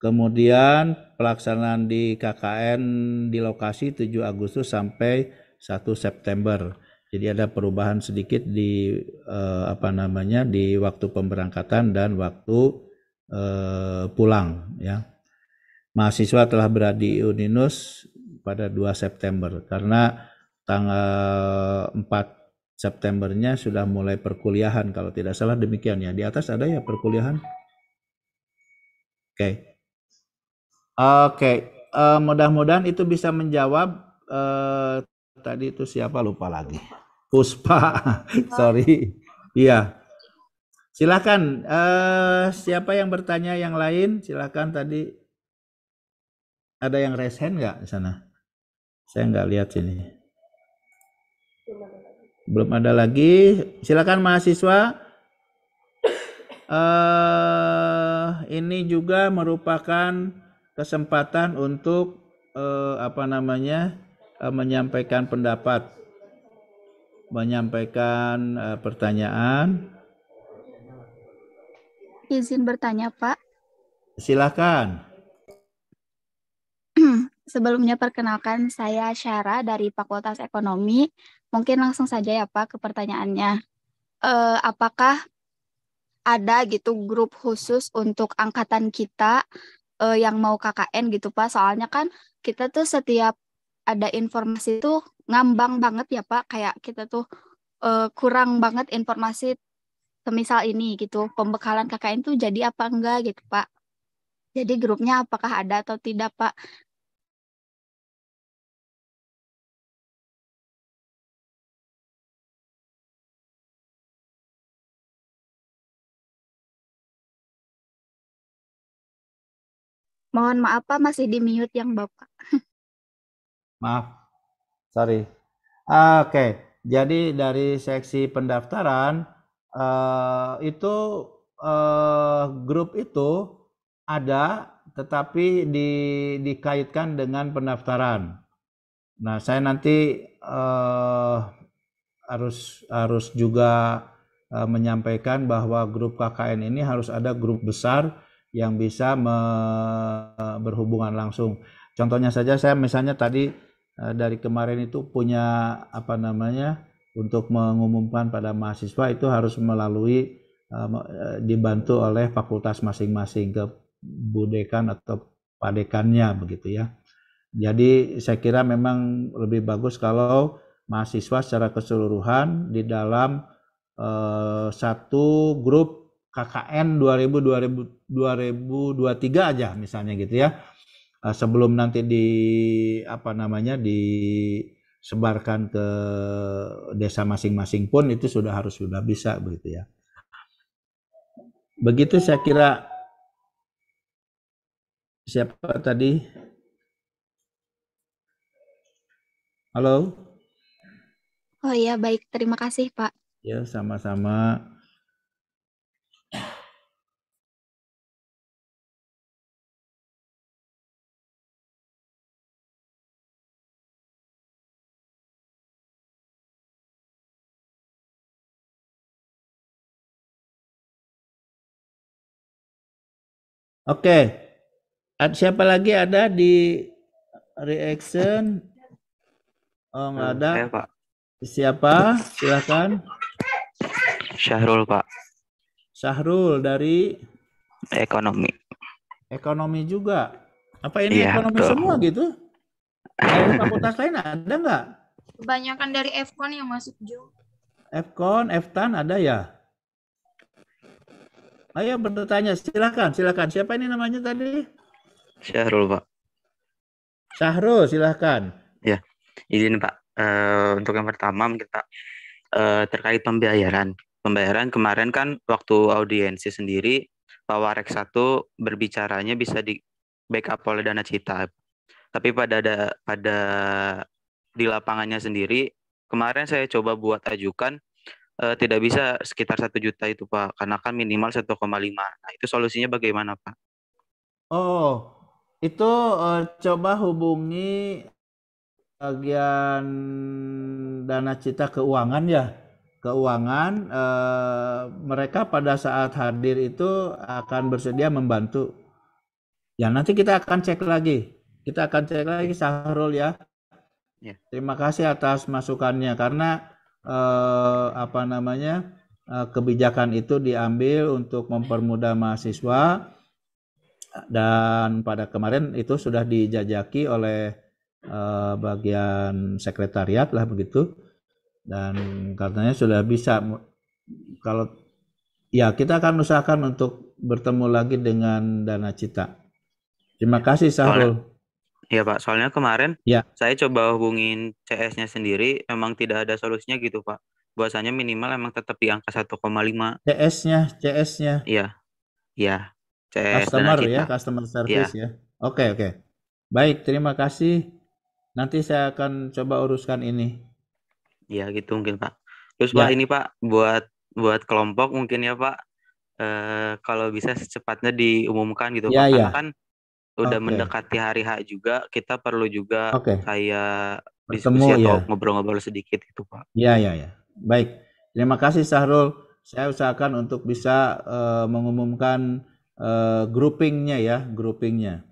Kemudian pelaksanaan di KKN di lokasi 7 Agustus sampai 1 September. Jadi ada perubahan sedikit di eh, apa namanya di waktu pemberangkatan dan waktu eh, pulang ya. Mahasiswa telah berada di Uninus pada 2 September karena tanggal 4 Septembernya sudah mulai perkuliahan kalau tidak salah demikian ya. Di atas ada ya perkuliahan. Oke. Okay. Oke, uh, mudah-mudahan itu bisa menjawab uh, tadi itu siapa lupa lagi. Puspa, sorry. Iya. Silakan uh, siapa yang bertanya yang lain? Silakan tadi ada yang raise hand nggak di sana? Saya nggak lihat sini. Belum ada lagi. Silakan mahasiswa. Uh, ini juga merupakan kesempatan untuk eh, apa namanya eh, menyampaikan pendapat, menyampaikan eh, pertanyaan. Izin bertanya, Pak. Silakan. Sebelumnya perkenalkan saya Syara dari Fakultas Ekonomi. Mungkin langsung saja ya Pak ke pertanyaannya. Eh, apakah ada gitu grup khusus untuk angkatan kita uh, yang mau KKN gitu Pak. Soalnya kan kita tuh setiap ada informasi tuh ngambang banget ya Pak. Kayak kita tuh uh, kurang banget informasi semisal ini gitu. Pembekalan KKN tuh jadi apa enggak gitu Pak. Jadi grupnya apakah ada atau tidak Pak. Mohon maaf Pak, masih di mute yang Bapak. Maaf, sorry. Oke, okay. jadi dari seksi pendaftaran uh, itu uh, grup itu ada, tetapi di, dikaitkan dengan pendaftaran. Nah, saya nanti uh, harus harus juga uh, menyampaikan bahwa grup KKN ini harus ada grup besar yang bisa berhubungan langsung. Contohnya saja saya misalnya tadi eh, dari kemarin itu punya apa namanya untuk mengumumkan pada mahasiswa itu harus melalui eh, eh, dibantu oleh fakultas masing-masing ke budekan atau padekannya begitu ya. Jadi saya kira memang lebih bagus kalau mahasiswa secara keseluruhan di dalam satu grup KKN 2000 2000 2023 aja misalnya gitu ya. Eh, sebelum nanti di apa namanya disebarkan ke desa masing-masing pun itu sudah harus sudah bisa begitu ya. Begitu saya kira siapa tadi? Halo. Oh iya, baik. Terima kasih, Pak. Ya, sama-sama. Oke. Okay. Siapa lagi ada di reaction? Oh, hmm, nggak ada. Saya, Pak. Siapa? Silakan. Syahrul, Pak. Syahrul dari ekonomi. Ekonomi juga. Apa ini ya, ekonomi tuh. semua gitu? Ada fakultas lain ada nggak? Kebanyakan dari Fkon yang masuk juga. Fkon, Ftan ada ya? Ayo bertanya, silakan, silakan. Siapa ini namanya tadi? Syahrul, Pak. Syahrul, silakan. Ya, izin Pak. Uh, untuk yang pertama kita uh, eh, terkait pembayaran. Pembayaran kemarin kan waktu audiensi sendiri Pak Warek satu berbicaranya bisa di backup oleh dana cita. Tapi pada ada, pada di lapangannya sendiri kemarin saya coba buat ajukan uh, tidak bisa sekitar satu juta itu pak karena kan minimal 1,5 nah itu solusinya bagaimana pak oh itu uh, coba hubungi bagian dana cita keuangan ya keuangan eh, mereka pada saat hadir itu akan bersedia membantu ya nanti kita akan cek lagi kita akan cek lagi Sahrul ya, ya. terima kasih atas masukannya karena eh, apa namanya eh, kebijakan itu diambil untuk mempermudah mahasiswa dan pada kemarin itu sudah dijajaki oleh eh, bagian sekretariat lah begitu dan katanya sudah bisa kalau ya kita akan usahakan untuk bertemu lagi dengan Dana Cita. Terima kasih Sahrul. Iya Pak, soalnya kemarin Ya. saya coba hubungin CS-nya sendiri, emang tidak ada solusinya gitu Pak. Bahwasanya minimal emang tetap di angka 1,5. CS-nya, CS-nya. Iya, iya. CS customer ya, customer iya. service ya. Oke, oke. Baik, terima kasih. Nanti saya akan coba uruskan ini. Iya gitu mungkin Pak. Terus Pak ya. ini Pak, buat buat kelompok mungkin ya Pak, eh, kalau bisa secepatnya diumumkan gitu Ya, Pak. Ya. Karena ya. kan udah mendekati hari H juga kita perlu juga okay. kayak Bertemu, diskusi atau ya. ngobrol-ngobrol sedikit itu Pak. Iya iya ya. Baik. Terima kasih Sahrul. Saya usahakan untuk bisa uh, mengumumkan uh, groupingnya ya, groupingnya.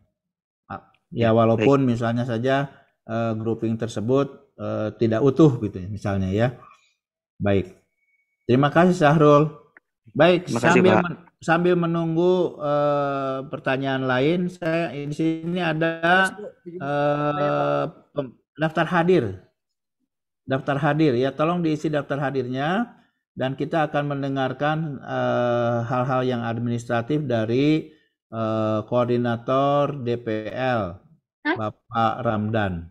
Ya walaupun Baik. misalnya saja uh, grouping tersebut uh, tidak utuh gitu ya, misalnya ya. Baik. Terima kasih Sahrul. Baik, sambil Men sambil menunggu uh, pertanyaan lain, saya di sini ada uh, daftar hadir. Daftar hadir ya, tolong diisi daftar hadirnya dan kita akan mendengarkan eh, hal-hal uh, yang administratif dari uh, koordinator DPL Bapak Ramdan.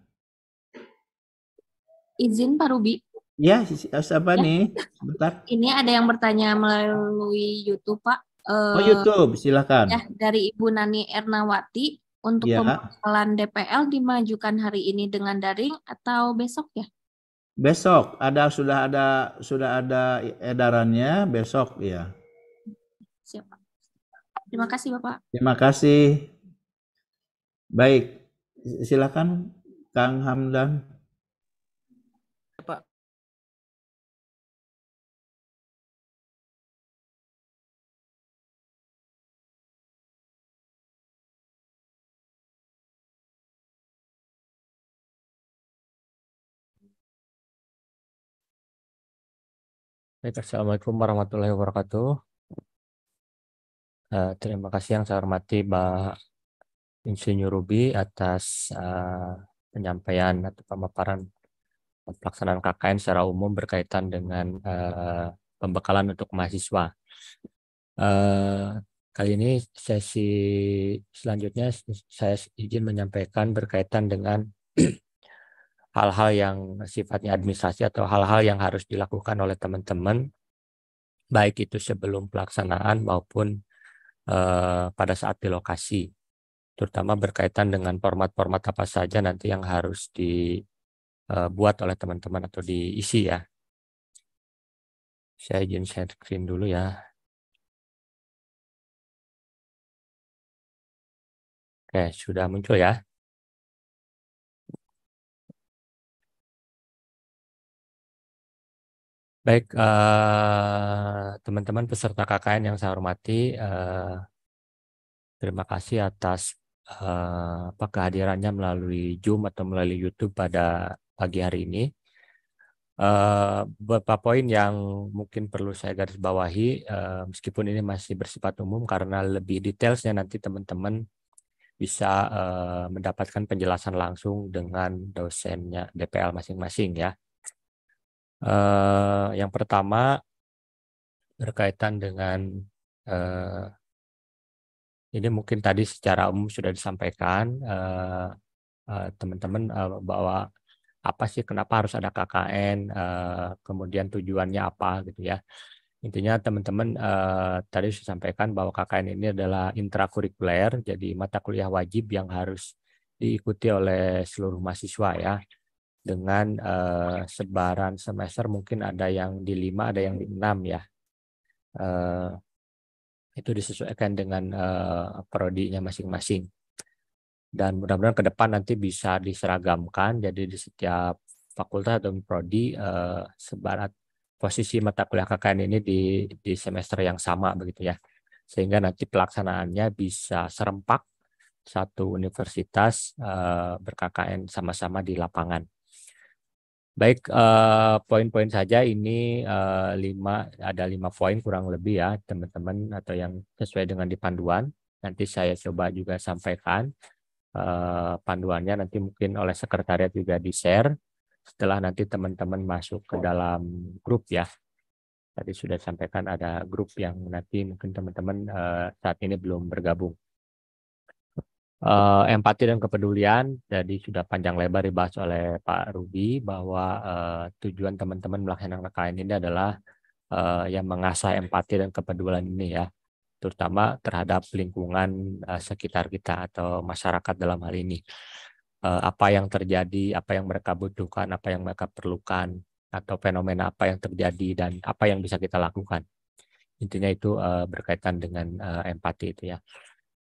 Izin Pak Rubi. Ya, siapa ya. nih? Bentar. Ini ada yang bertanya melalui YouTube, Pak. Uh, oh, YouTube, silakan. Ya, dari Ibu Nani Ernawati untuk ya. pembahasan DPL dimajukan hari ini dengan daring atau besok ya? Besok ada sudah ada sudah ada edarannya besok ya. Siapa? Terima kasih Bapak. Terima kasih. Baik, silakan Kang Hamdan. Baik, Assalamualaikum warahmatullahi wabarakatuh. Uh, terima kasih yang saya hormati Pak Insinyur Ruby atas uh, penyampaian atau pemaparan pelaksanaan KKN secara umum berkaitan dengan uh, pembekalan untuk mahasiswa. Uh, kali ini sesi selanjutnya saya izin menyampaikan berkaitan dengan hal-hal yang sifatnya administrasi atau hal-hal yang harus dilakukan oleh teman-teman baik itu sebelum pelaksanaan maupun uh, pada saat di lokasi terutama berkaitan dengan format-format apa saja nanti yang harus dibuat eh, oleh teman-teman atau diisi ya saya izin share screen dulu ya Oke, sudah muncul ya. Baik, eh, teman-teman uh, peserta KKN yang saya hormati, uh, terima kasih atas uh, apa kehadirannya melalui Zoom atau melalui YouTube pada pagi hari ini. Uh, beberapa poin yang mungkin perlu saya garis bawahi, uh, meskipun ini masih bersifat umum karena lebih detailsnya nanti teman-teman bisa uh, mendapatkan penjelasan langsung dengan dosennya DPL masing-masing ya. Eh, yang pertama berkaitan dengan uh, ini mungkin tadi secara umum sudah disampaikan eh, teman-teman uh, bahwa apa sih kenapa harus ada KKN uh, kemudian tujuannya apa gitu ya intinya teman-teman uh, tadi sudah sampaikan bahwa KKN ini adalah intrakurikuler jadi mata kuliah wajib yang harus diikuti oleh seluruh mahasiswa ya dengan uh, sebaran semester mungkin ada yang di lima, ada yang di enam ya. Uh, itu disesuaikan dengan uh, prodinya masing-masing. Dan mudah-mudahan ke depan nanti bisa diseragamkan, jadi di setiap fakultas atau prodi uh, sebarat posisi mata kuliah KKN ini di, di semester yang sama begitu ya. Sehingga nanti pelaksanaannya bisa serempak satu universitas uh, berKKN sama-sama di lapangan. Baik, eh, poin-poin uh, saja ini uh, lima, ada lima poin kurang lebih ya teman-teman atau yang sesuai dengan di panduan. Nanti saya coba juga sampaikan uh, panduannya nanti mungkin oleh sekretariat juga di-share setelah nanti teman-teman masuk ke dalam grup ya. Tadi sudah sampaikan ada grup yang nanti mungkin teman-teman uh, saat ini belum bergabung uh, empati dan kepedulian jadi sudah panjang lebar dibahas oleh Pak Rudi bahwa uh, tujuan teman-teman melaksanakan KKN ini adalah uh, yang mengasah empati dan kepedulian ini ya terutama terhadap lingkungan uh, sekitar kita atau masyarakat dalam hal ini uh, apa yang terjadi apa yang mereka butuhkan apa yang mereka perlukan atau fenomena apa yang terjadi dan apa yang bisa kita lakukan intinya itu uh, berkaitan dengan uh, empati itu ya.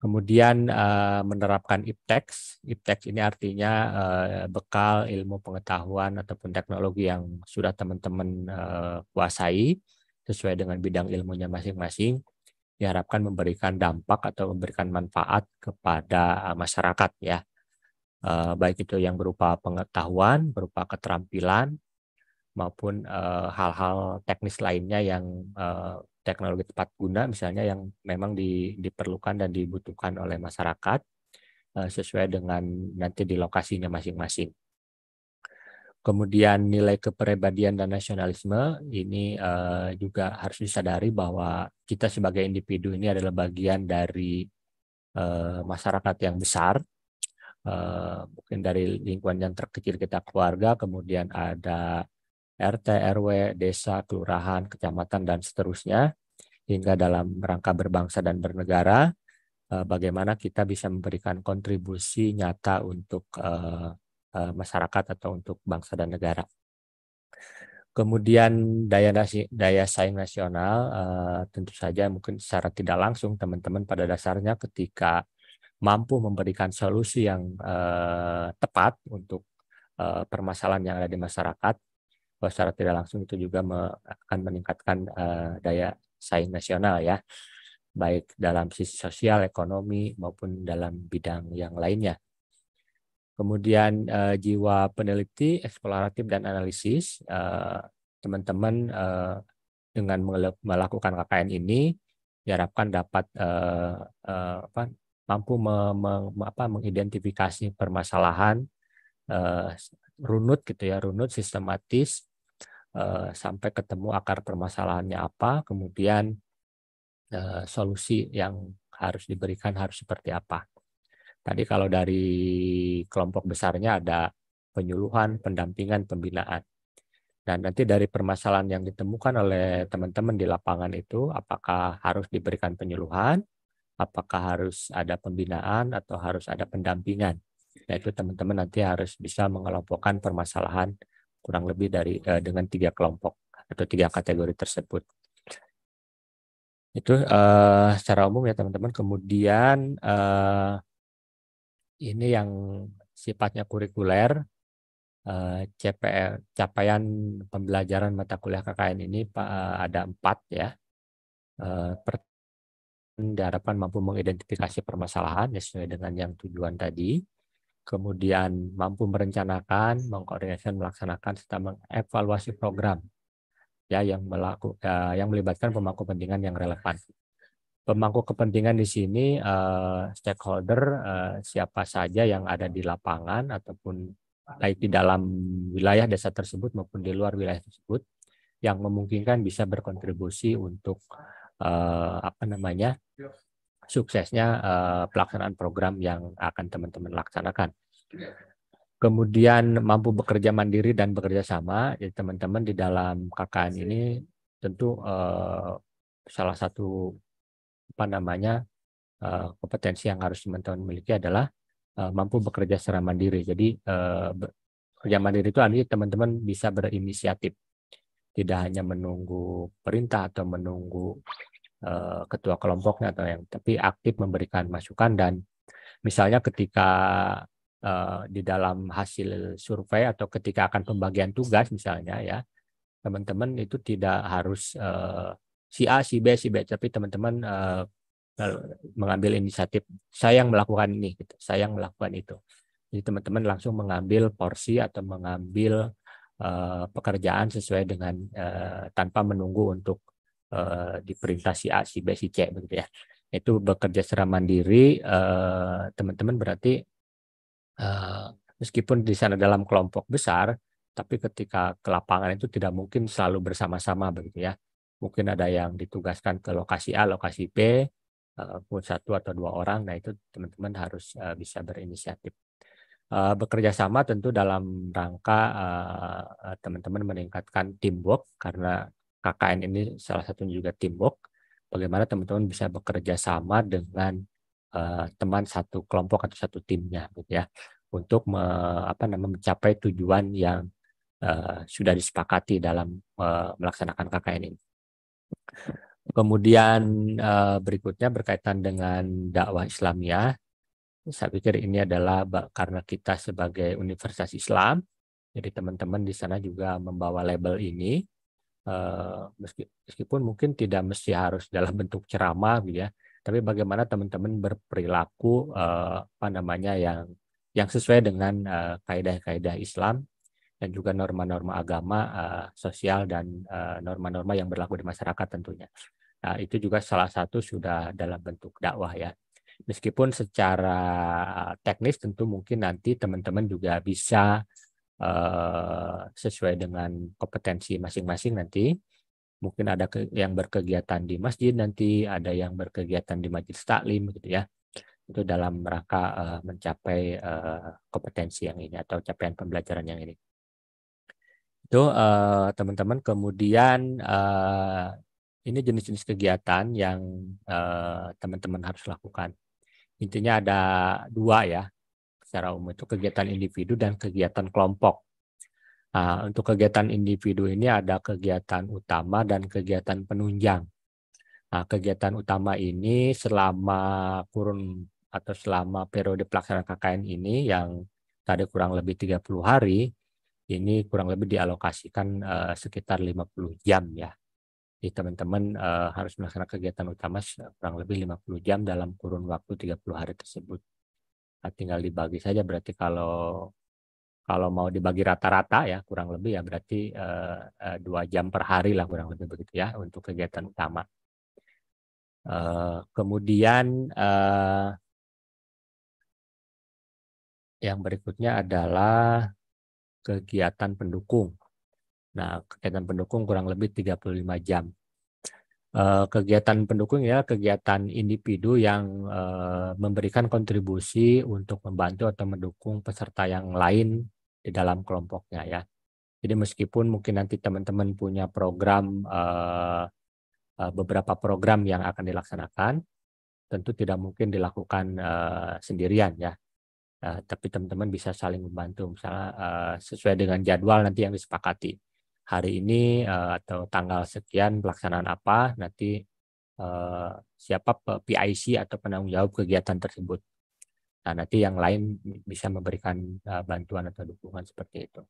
Kemudian eh, menerapkan iptex. Iptex ini artinya eh, bekal ilmu pengetahuan ataupun teknologi yang sudah teman-teman eh, kuasai sesuai dengan bidang ilmunya masing-masing diharapkan memberikan dampak atau memberikan manfaat kepada masyarakat ya. baik itu yang berupa pengetahuan, berupa keterampilan maupun hal-hal teknis lainnya yang teknologi tepat guna misalnya yang memang di, diperlukan dan dibutuhkan oleh masyarakat eh, sesuai dengan nanti di lokasinya masing-masing. Kemudian nilai kepribadian dan nasionalisme ini uh, juga harus disadari bahwa kita sebagai individu ini adalah bagian dari uh, masyarakat yang besar, uh, mungkin dari lingkungan yang terkecil kita keluarga, kemudian ada RT, RW, desa, kelurahan, kecamatan, dan seterusnya, hingga dalam rangka berbangsa dan bernegara, eh, bagaimana kita bisa memberikan kontribusi nyata untuk eh, eh, masyarakat atau untuk bangsa dan negara. Kemudian daya, nasi, daya saing nasional tentu saja mungkin secara tidak langsung teman-teman pada dasarnya ketika mampu memberikan solusi yang tepat untuk permasalahan yang ada di masyarakat secara tidak langsung itu juga me, akan meningkatkan uh, daya saing nasional ya, baik dalam sisi sosial, ekonomi maupun dalam bidang yang lainnya. Kemudian uh, jiwa peneliti, eksploratif dan analisis, eh, teman-teman uh, uh, dengan melakukan KKN ini diharapkan dapat uh, uh, apa, mampu me, me, apa, mengidentifikasi permasalahan uh, runut gitu ya runut sistematis Eh, sampai ketemu akar permasalahannya apa, kemudian eh, solusi yang harus diberikan harus seperti apa. Tadi kalau dari kelompok besarnya ada penyuluhan, pendampingan, pembinaan. Dan nah, nanti dari permasalahan yang ditemukan oleh teman-teman di lapangan itu, apakah harus diberikan penyuluhan, apakah harus ada pembinaan, atau harus ada pendampingan. Nah itu teman-teman nanti harus bisa mengelompokkan permasalahan kurang lebih dari uh, dengan tiga kelompok atau tiga kategori tersebut itu uh, secara umum ya teman-teman kemudian uh, ini yang sifatnya kurikuler uh, CPL capaian pembelajaran mata kuliah KKN ini uh, ada empat ya uh, diharapkan mampu mengidentifikasi permasalahan ya, sesuai dengan yang tujuan tadi kemudian mampu merencanakan, mengkoordinasikan, melaksanakan serta mengevaluasi program ya yang melaku, uh, yang melibatkan pemangku kepentingan yang relevan. Pemangku kepentingan di sini uh, stakeholder uh, siapa saja yang ada di lapangan ataupun baik di dalam wilayah desa tersebut maupun di luar wilayah tersebut yang memungkinkan bisa berkontribusi untuk uh, apa namanya suksesnya uh, pelaksanaan program yang akan teman-teman laksanakan. Kemudian mampu bekerja mandiri dan bekerja sama, jadi teman-teman di dalam KKN ini tentu uh, salah satu apa namanya uh, kompetensi yang harus teman-teman miliki adalah uh, mampu bekerja secara mandiri. Jadi uh, kerja mandiri itu artinya teman-teman bisa berinisiatif, tidak hanya menunggu perintah atau menunggu Eh, ketua kelompoknya atau yang tapi aktif memberikan masukan dan misalnya ketika uh, di dalam hasil survei atau ketika akan pembagian tugas misalnya ya teman-teman itu tidak harus uh, si A si B si B tapi teman-teman uh, mengambil inisiatif saya yang melakukan ini gitu saya yang melakukan itu jadi teman-teman langsung mengambil porsi atau mengambil uh, pekerjaan sesuai dengan uh, tanpa menunggu untuk eh, diperintah si A, si B, si C begitu ya. Itu bekerja secara mandiri eh, teman-teman berarti eh, meskipun di sana dalam kelompok besar tapi ketika ke lapangan itu tidak mungkin selalu bersama-sama begitu ya. Mungkin ada yang ditugaskan ke lokasi A, lokasi B, eh, pun satu atau dua orang, nah itu teman-teman harus bisa berinisiatif. Bekerja sama tentu dalam rangka teman-teman meningkatkan teamwork karena KKN ini salah satunya juga teamwork. Bagaimana teman-teman bisa bekerja sama dengan uh, teman satu kelompok atau satu timnya, gitu ya, untuk me, apa namanya mencapai tujuan yang uh, sudah disepakati dalam uh, melaksanakan KKN ini. Kemudian uh, berikutnya berkaitan dengan dakwah Islamiyah. Saya pikir ini adalah karena kita sebagai Universitas Islam, jadi teman-teman di sana juga membawa label ini Eh, meskipun mungkin tidak mesti harus dalam bentuk ceramah gitu ya tapi bagaimana teman-teman berperilaku eh, apa namanya yang yang sesuai dengan eh, kaidah-kaidah Islam dan juga norma-norma agama sosial dan norma-norma yang berlaku di masyarakat tentunya nah, itu juga salah satu sudah dalam bentuk dakwah ya meskipun secara teknis tentu mungkin nanti teman-teman juga bisa Eh, sesuai dengan kompetensi masing-masing nanti. Mungkin ada yang berkegiatan di masjid nanti, ada yang berkegiatan di masjid taklim gitu ya. Itu dalam rangka eh, mencapai eh, kompetensi yang ini atau capaian pembelajaran yang ini. Itu teman-teman kemudian ini jenis-jenis kegiatan yang teman teman harus lakukan. Intinya ada dua ya, secara umum itu kegiatan individu dan kegiatan kelompok. Nah, untuk kegiatan individu ini ada kegiatan utama dan kegiatan penunjang. Nah, kegiatan utama ini selama kurun atau selama periode pelaksanaan KKN ini yang tadi kurang lebih 30 hari, ini kurang lebih dialokasikan uh, sekitar 50 jam ya. Jadi teman-teman uh, harus melaksanakan kegiatan utama kurang lebih 50 jam dalam kurun waktu 30 hari tersebut. Ah, tinggal dibagi saja berarti kalau kalau mau dibagi rata-rata ya kurang lebih ya berarti eh, eh, dua uh, jam per hari lah kurang lebih begitu ya untuk kegiatan utama. uh, kemudian uh, yang berikutnya adalah kegiatan pendukung. Nah, kegiatan pendukung kurang lebih 35 jam Eh, kegiatan pendukung ya kegiatan individu yang eh, memberikan kontribusi untuk membantu atau mendukung peserta yang lain di dalam kelompoknya ya. Jadi meskipun mungkin nanti teman-teman punya program eh, beberapa program yang akan dilaksanakan, tentu tidak mungkin dilakukan sendirian ya. tapi teman-teman bisa saling membantu misalnya sesuai dengan jadwal nanti yang disepakati hari ini uh, atau tanggal sekian pelaksanaan apa nanti uh, siapa PIC atau penanggung jawab kegiatan tersebut. Nah, nanti yang lain bisa memberikan uh, bantuan atau dukungan seperti itu.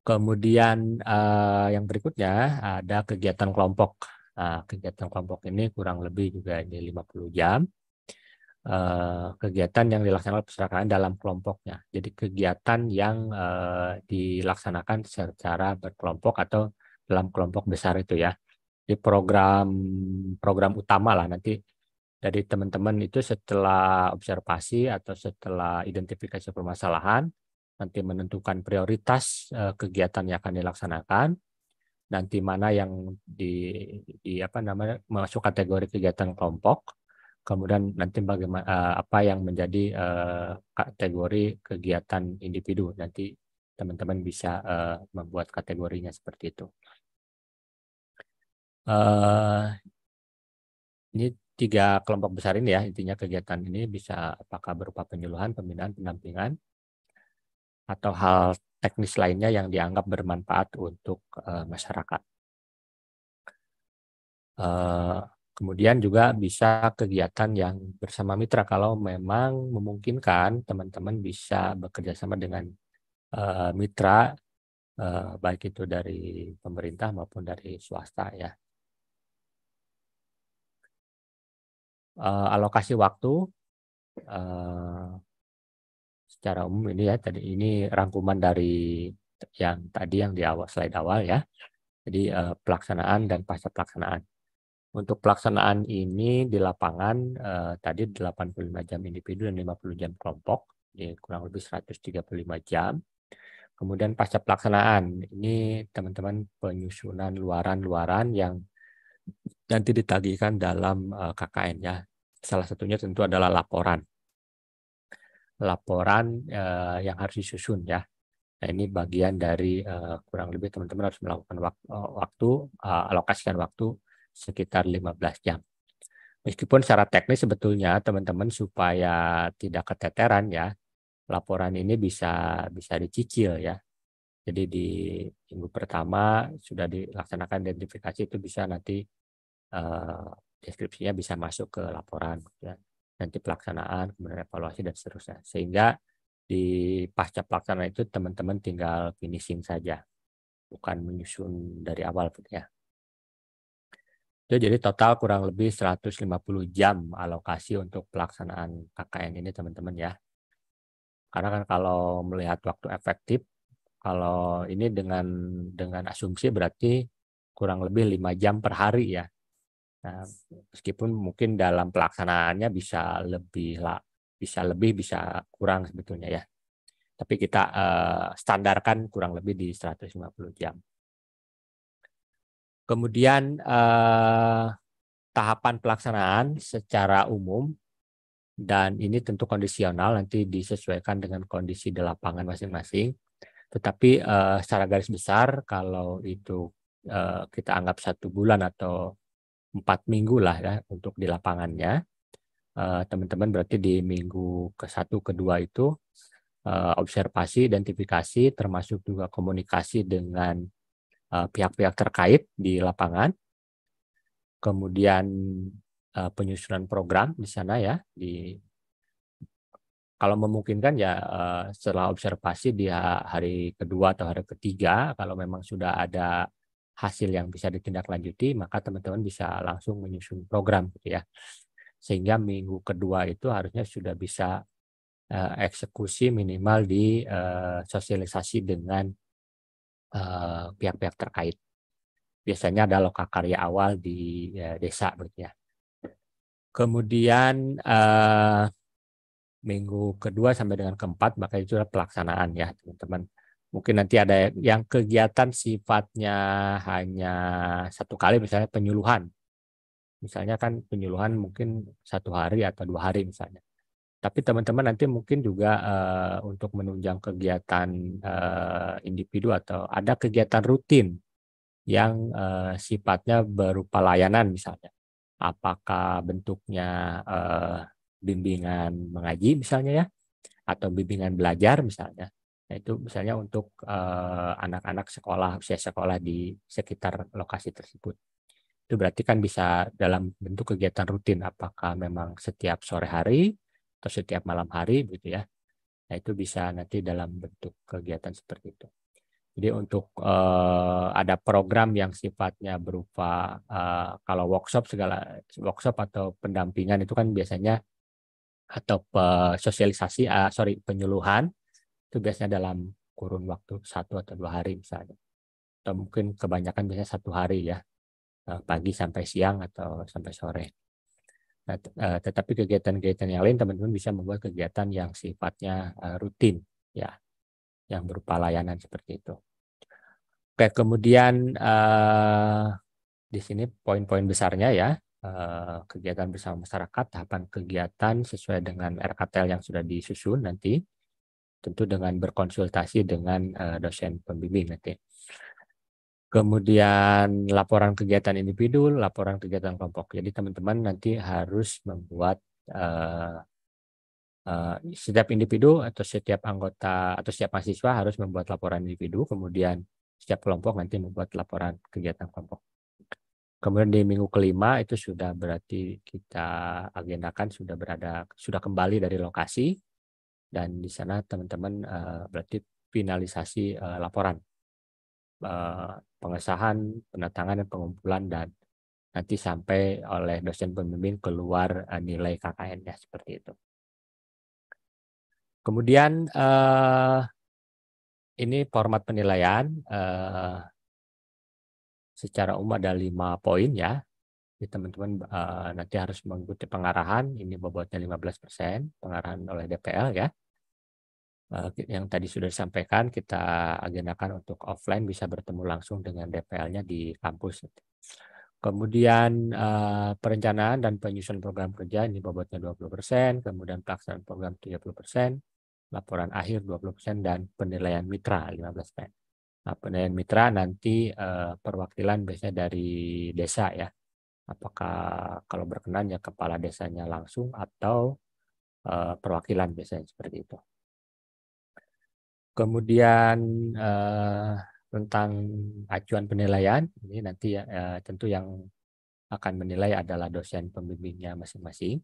Kemudian uh, yang berikutnya ada kegiatan kelompok. uh, kegiatan kelompok ini kurang lebih juga ini 50 jam Eh, kegiatan yang dilaksanakan perpustakaan dalam kelompoknya. Jadi kegiatan yang eh, dilaksanakan secara berkelompok atau dalam kelompok besar itu ya. Di program program utama lah nanti dari teman-teman itu setelah observasi atau setelah identifikasi permasalahan nanti menentukan prioritas eh, kegiatan yang akan dilaksanakan nanti mana yang di, di apa namanya masuk kategori kegiatan kelompok kemudian nanti bagaimana eh, apa yang menjadi eh, kategori kegiatan individu nanti teman-teman bisa eh, membuat kategorinya seperti itu ini tiga kelompok besar ini ya intinya kegiatan ini bisa apakah berupa penyuluhan pembinaan pendampingan atau hal teknis lainnya yang dianggap bermanfaat untuk masyarakat Kemudian juga bisa kegiatan yang bersama mitra kalau memang memungkinkan teman-teman bisa bekerja sama dengan uh, mitra uh, baik itu dari pemerintah maupun dari swasta ya. Uh, alokasi waktu uh, secara umum ini ya tadi ini rangkuman dari yang tadi yang di awal slide awal ya. Jadi uh, pelaksanaan dan pasca pelaksanaan. Untuk pelaksanaan ini di lapangan eh, tadi 85 jam individu dan 50 jam kelompok, jadi kurang lebih 135 jam. Kemudian pasca pelaksanaan, ini teman-teman penyusunan luaran-luaran yang nanti ditagihkan dalam eh, KKN ya. Salah satunya tentu adalah laporan. Laporan eh, yang harus disusun ya. Nah, ini bagian dari uh, kurang lebih teman-teman harus melakukan eh, waktu, uh, eh, waktu alokasikan waktu sekitar 15 jam. Meskipun secara teknis sebetulnya teman-teman supaya tidak keteteran ya, laporan ini bisa bisa dicicil ya. Jadi di minggu pertama sudah dilaksanakan identifikasi itu bisa nanti eh, deskripsinya bisa masuk ke laporan ya. nanti pelaksanaan kemudian evaluasi dan seterusnya sehingga di pasca pelaksanaan itu teman-teman tinggal finishing saja bukan menyusun dari awal ya itu jadi total kurang lebih 150 jam alokasi untuk pelaksanaan KKN ini teman-teman ya. Karena kan kalau melihat waktu efektif, kalau ini dengan dengan asumsi berarti kurang lebih 5 jam per hari ya. Nah, meskipun mungkin dalam pelaksanaannya bisa lebih lah, bisa lebih bisa kurang sebetulnya ya tapi kita uh, standarkan kurang lebih di 150 jam. Kemudian eh, tahapan pelaksanaan secara umum dan ini tentu kondisional nanti disesuaikan dengan kondisi di lapangan masing-masing. Tetapi eh, secara garis besar kalau itu eh, kita anggap satu bulan atau empat minggu lah ya untuk di lapangannya. Eh, teman-teman berarti di minggu ke satu kedua itu eh, observasi, identifikasi, termasuk juga komunikasi dengan Eh, pihak-pihak terkait di lapangan, kemudian eh, penyusunan program di sana ya di kalau memungkinkan ya eh, setelah observasi di hari kedua atau hari ketiga kalau memang sudah ada hasil yang bisa ditindaklanjuti maka teman-teman bisa langsung menyusun program gitu ya sehingga minggu kedua itu harusnya sudah bisa eksekusi minimal di sosialisasi dengan Eh, pihak-pihak uh, terkait. Biasanya ada karya awal di ya, desa berarti ya. Kemudian uh, minggu kedua sampai dengan keempat maka itu adalah pelaksanaan ya teman-teman. Mungkin nanti ada yang kegiatan sifatnya hanya satu kali misalnya penyuluhan. Misalnya kan penyuluhan mungkin satu hari atau dua hari misalnya. Tapi teman-teman nanti mungkin juga uh, untuk menunjang kegiatan uh, individu atau ada kegiatan rutin yang uh, sifatnya berupa layanan misalnya. Apakah bentuknya uh, bimbingan mengaji misalnya ya, atau bimbingan belajar misalnya. Nah, itu misalnya untuk anak-anak sekolah, usia sekolah di sekitar lokasi tersebut itu berarti kan bisa dalam bentuk kegiatan rutin apakah memang setiap sore hari atau setiap malam hari gitu ya. Nah, itu bisa nanti dalam bentuk kegiatan seperti itu. Jadi untuk eh, ada program yang sifatnya berupa eh, kalau workshop segala workshop atau pendampingan itu kan biasanya atau pe, sosialisasi eh, sorry penyuluhan itu biasanya dalam kurun waktu satu atau dua hari misalnya atau mungkin kebanyakan biasanya satu hari ya eh, pagi sampai siang atau sampai sore. Nah, tetapi kegiatan-kegiatan yang lain teman-teman bisa membuat kegiatan yang sifatnya eh, rutin ya yang berupa layanan seperti itu. Oke, kemudian eh, di sini poin-poin besarnya ya eh, kegiatan bersama masyarakat tahapan kegiatan sesuai dengan RKTL yang sudah disusun nanti tentu dengan berkonsultasi dengan eh, dosen pembimbing nanti kemudian laporan kegiatan individu, laporan kegiatan kelompok. Jadi teman-teman nanti harus membuat uh, uh, setiap individu atau setiap anggota atau setiap mahasiswa harus membuat laporan individu, kemudian setiap kelompok nanti membuat laporan kegiatan kelompok. Kemudian di minggu kelima itu sudah berarti kita agendakan sudah berada sudah kembali dari lokasi dan di sana teman-teman uh, berarti finalisasi uh, laporan Eh, pengesahan, penetangan, dan pengumpulan dan nanti sampai oleh dosen pembimbing keluar eh, nilai KKN-nya seperti itu. Kemudian eh, ini format penilaian secara umum ada lima poin ya. Jadi teman-teman nanti harus mengikuti pengarahan, ini bobotnya 15%, pengarahan oleh DPL ya. Eh, yang tadi sudah disampaikan kita agendakan untuk offline bisa bertemu langsung dengan DPL-nya di kampus. Kemudian eh, perencanaan dan penyusunan program kerja ini bobotnya 20%, kemudian pelaksanaan program 30%, laporan akhir 20% dan penilaian mitra 15%. Nah, penilaian mitra nanti eh, perwakilan biasanya dari desa ya. Apakah kalau berkenan ya kepala desanya langsung atau perwakilan biasanya seperti itu. Kemudian eh, tentang acuan penilaian ini nanti eh, tentu yang akan menilai adalah dosen pembimbingnya masing-masing.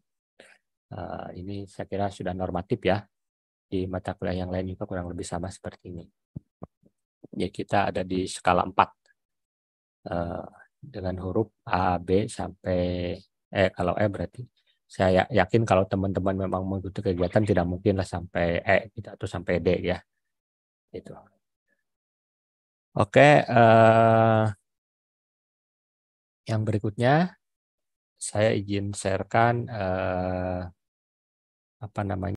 Eh, ini saya kira sudah normatif ya di mata kuliah yang lain juga kurang lebih sama seperti ini. Ya kita ada di skala 4 eh, dengan huruf A, B sampai E. kalau E berarti saya ya-, yakin kalau teman-teman memang mengikuti kegiatan tidak mungkinlah sampai E gitu atau sampai D ya itu. Oke, uh, yang berikutnya saya izin sharekan uh, apa namanya